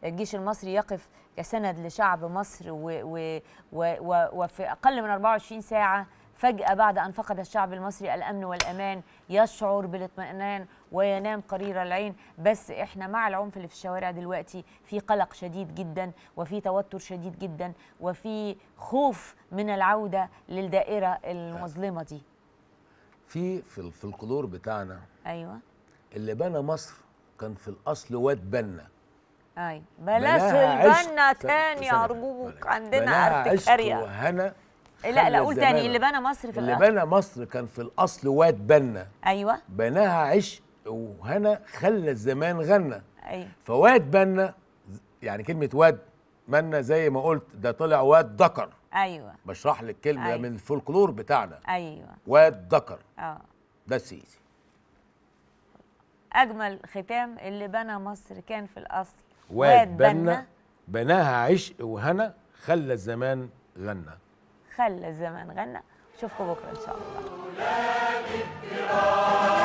الجيش المصري يقف كسند لشعب مصر و و و وفي اقل من 24 ساعه فجأة بعد أن فقد الشعب المصري الأمن والأمان يشعر بالاطمئنان وينام قرير العين بس إحنا مع العنف اللي في الشوارع دلوقتي في قلق شديد جدا وفي توتر شديد جدا وفي خوف من العودة للدائرة المظلمة دي في في, في القدور بتاعنا أيوة اللي بنى مصر كان في الأصل واد بنا أي بلاش البنا تاني أرجوك عندنا ارتكارية بناها وهنا إيه، لا لا قول تاني اللي بنى مصر في اللي بنى مصر كان في الاصل واد بنا ايوه بناها عشق وهنا خلى الزمان غنى ايوه فواد بنا يعني كلمه واد منا زي ما قلت ده طلع واد ذكر ايوه بشرح لك كلمه أيوة. من الفولكلور بتاعنا ايوه واد ذكر اه ده السيسي اجمل ختام اللي بنى مصر كان في الاصل واد بنا بناها عشق وهنا خلى الزمان غنى خلى الزمن غنى اشوفكم بكره ان شاء الله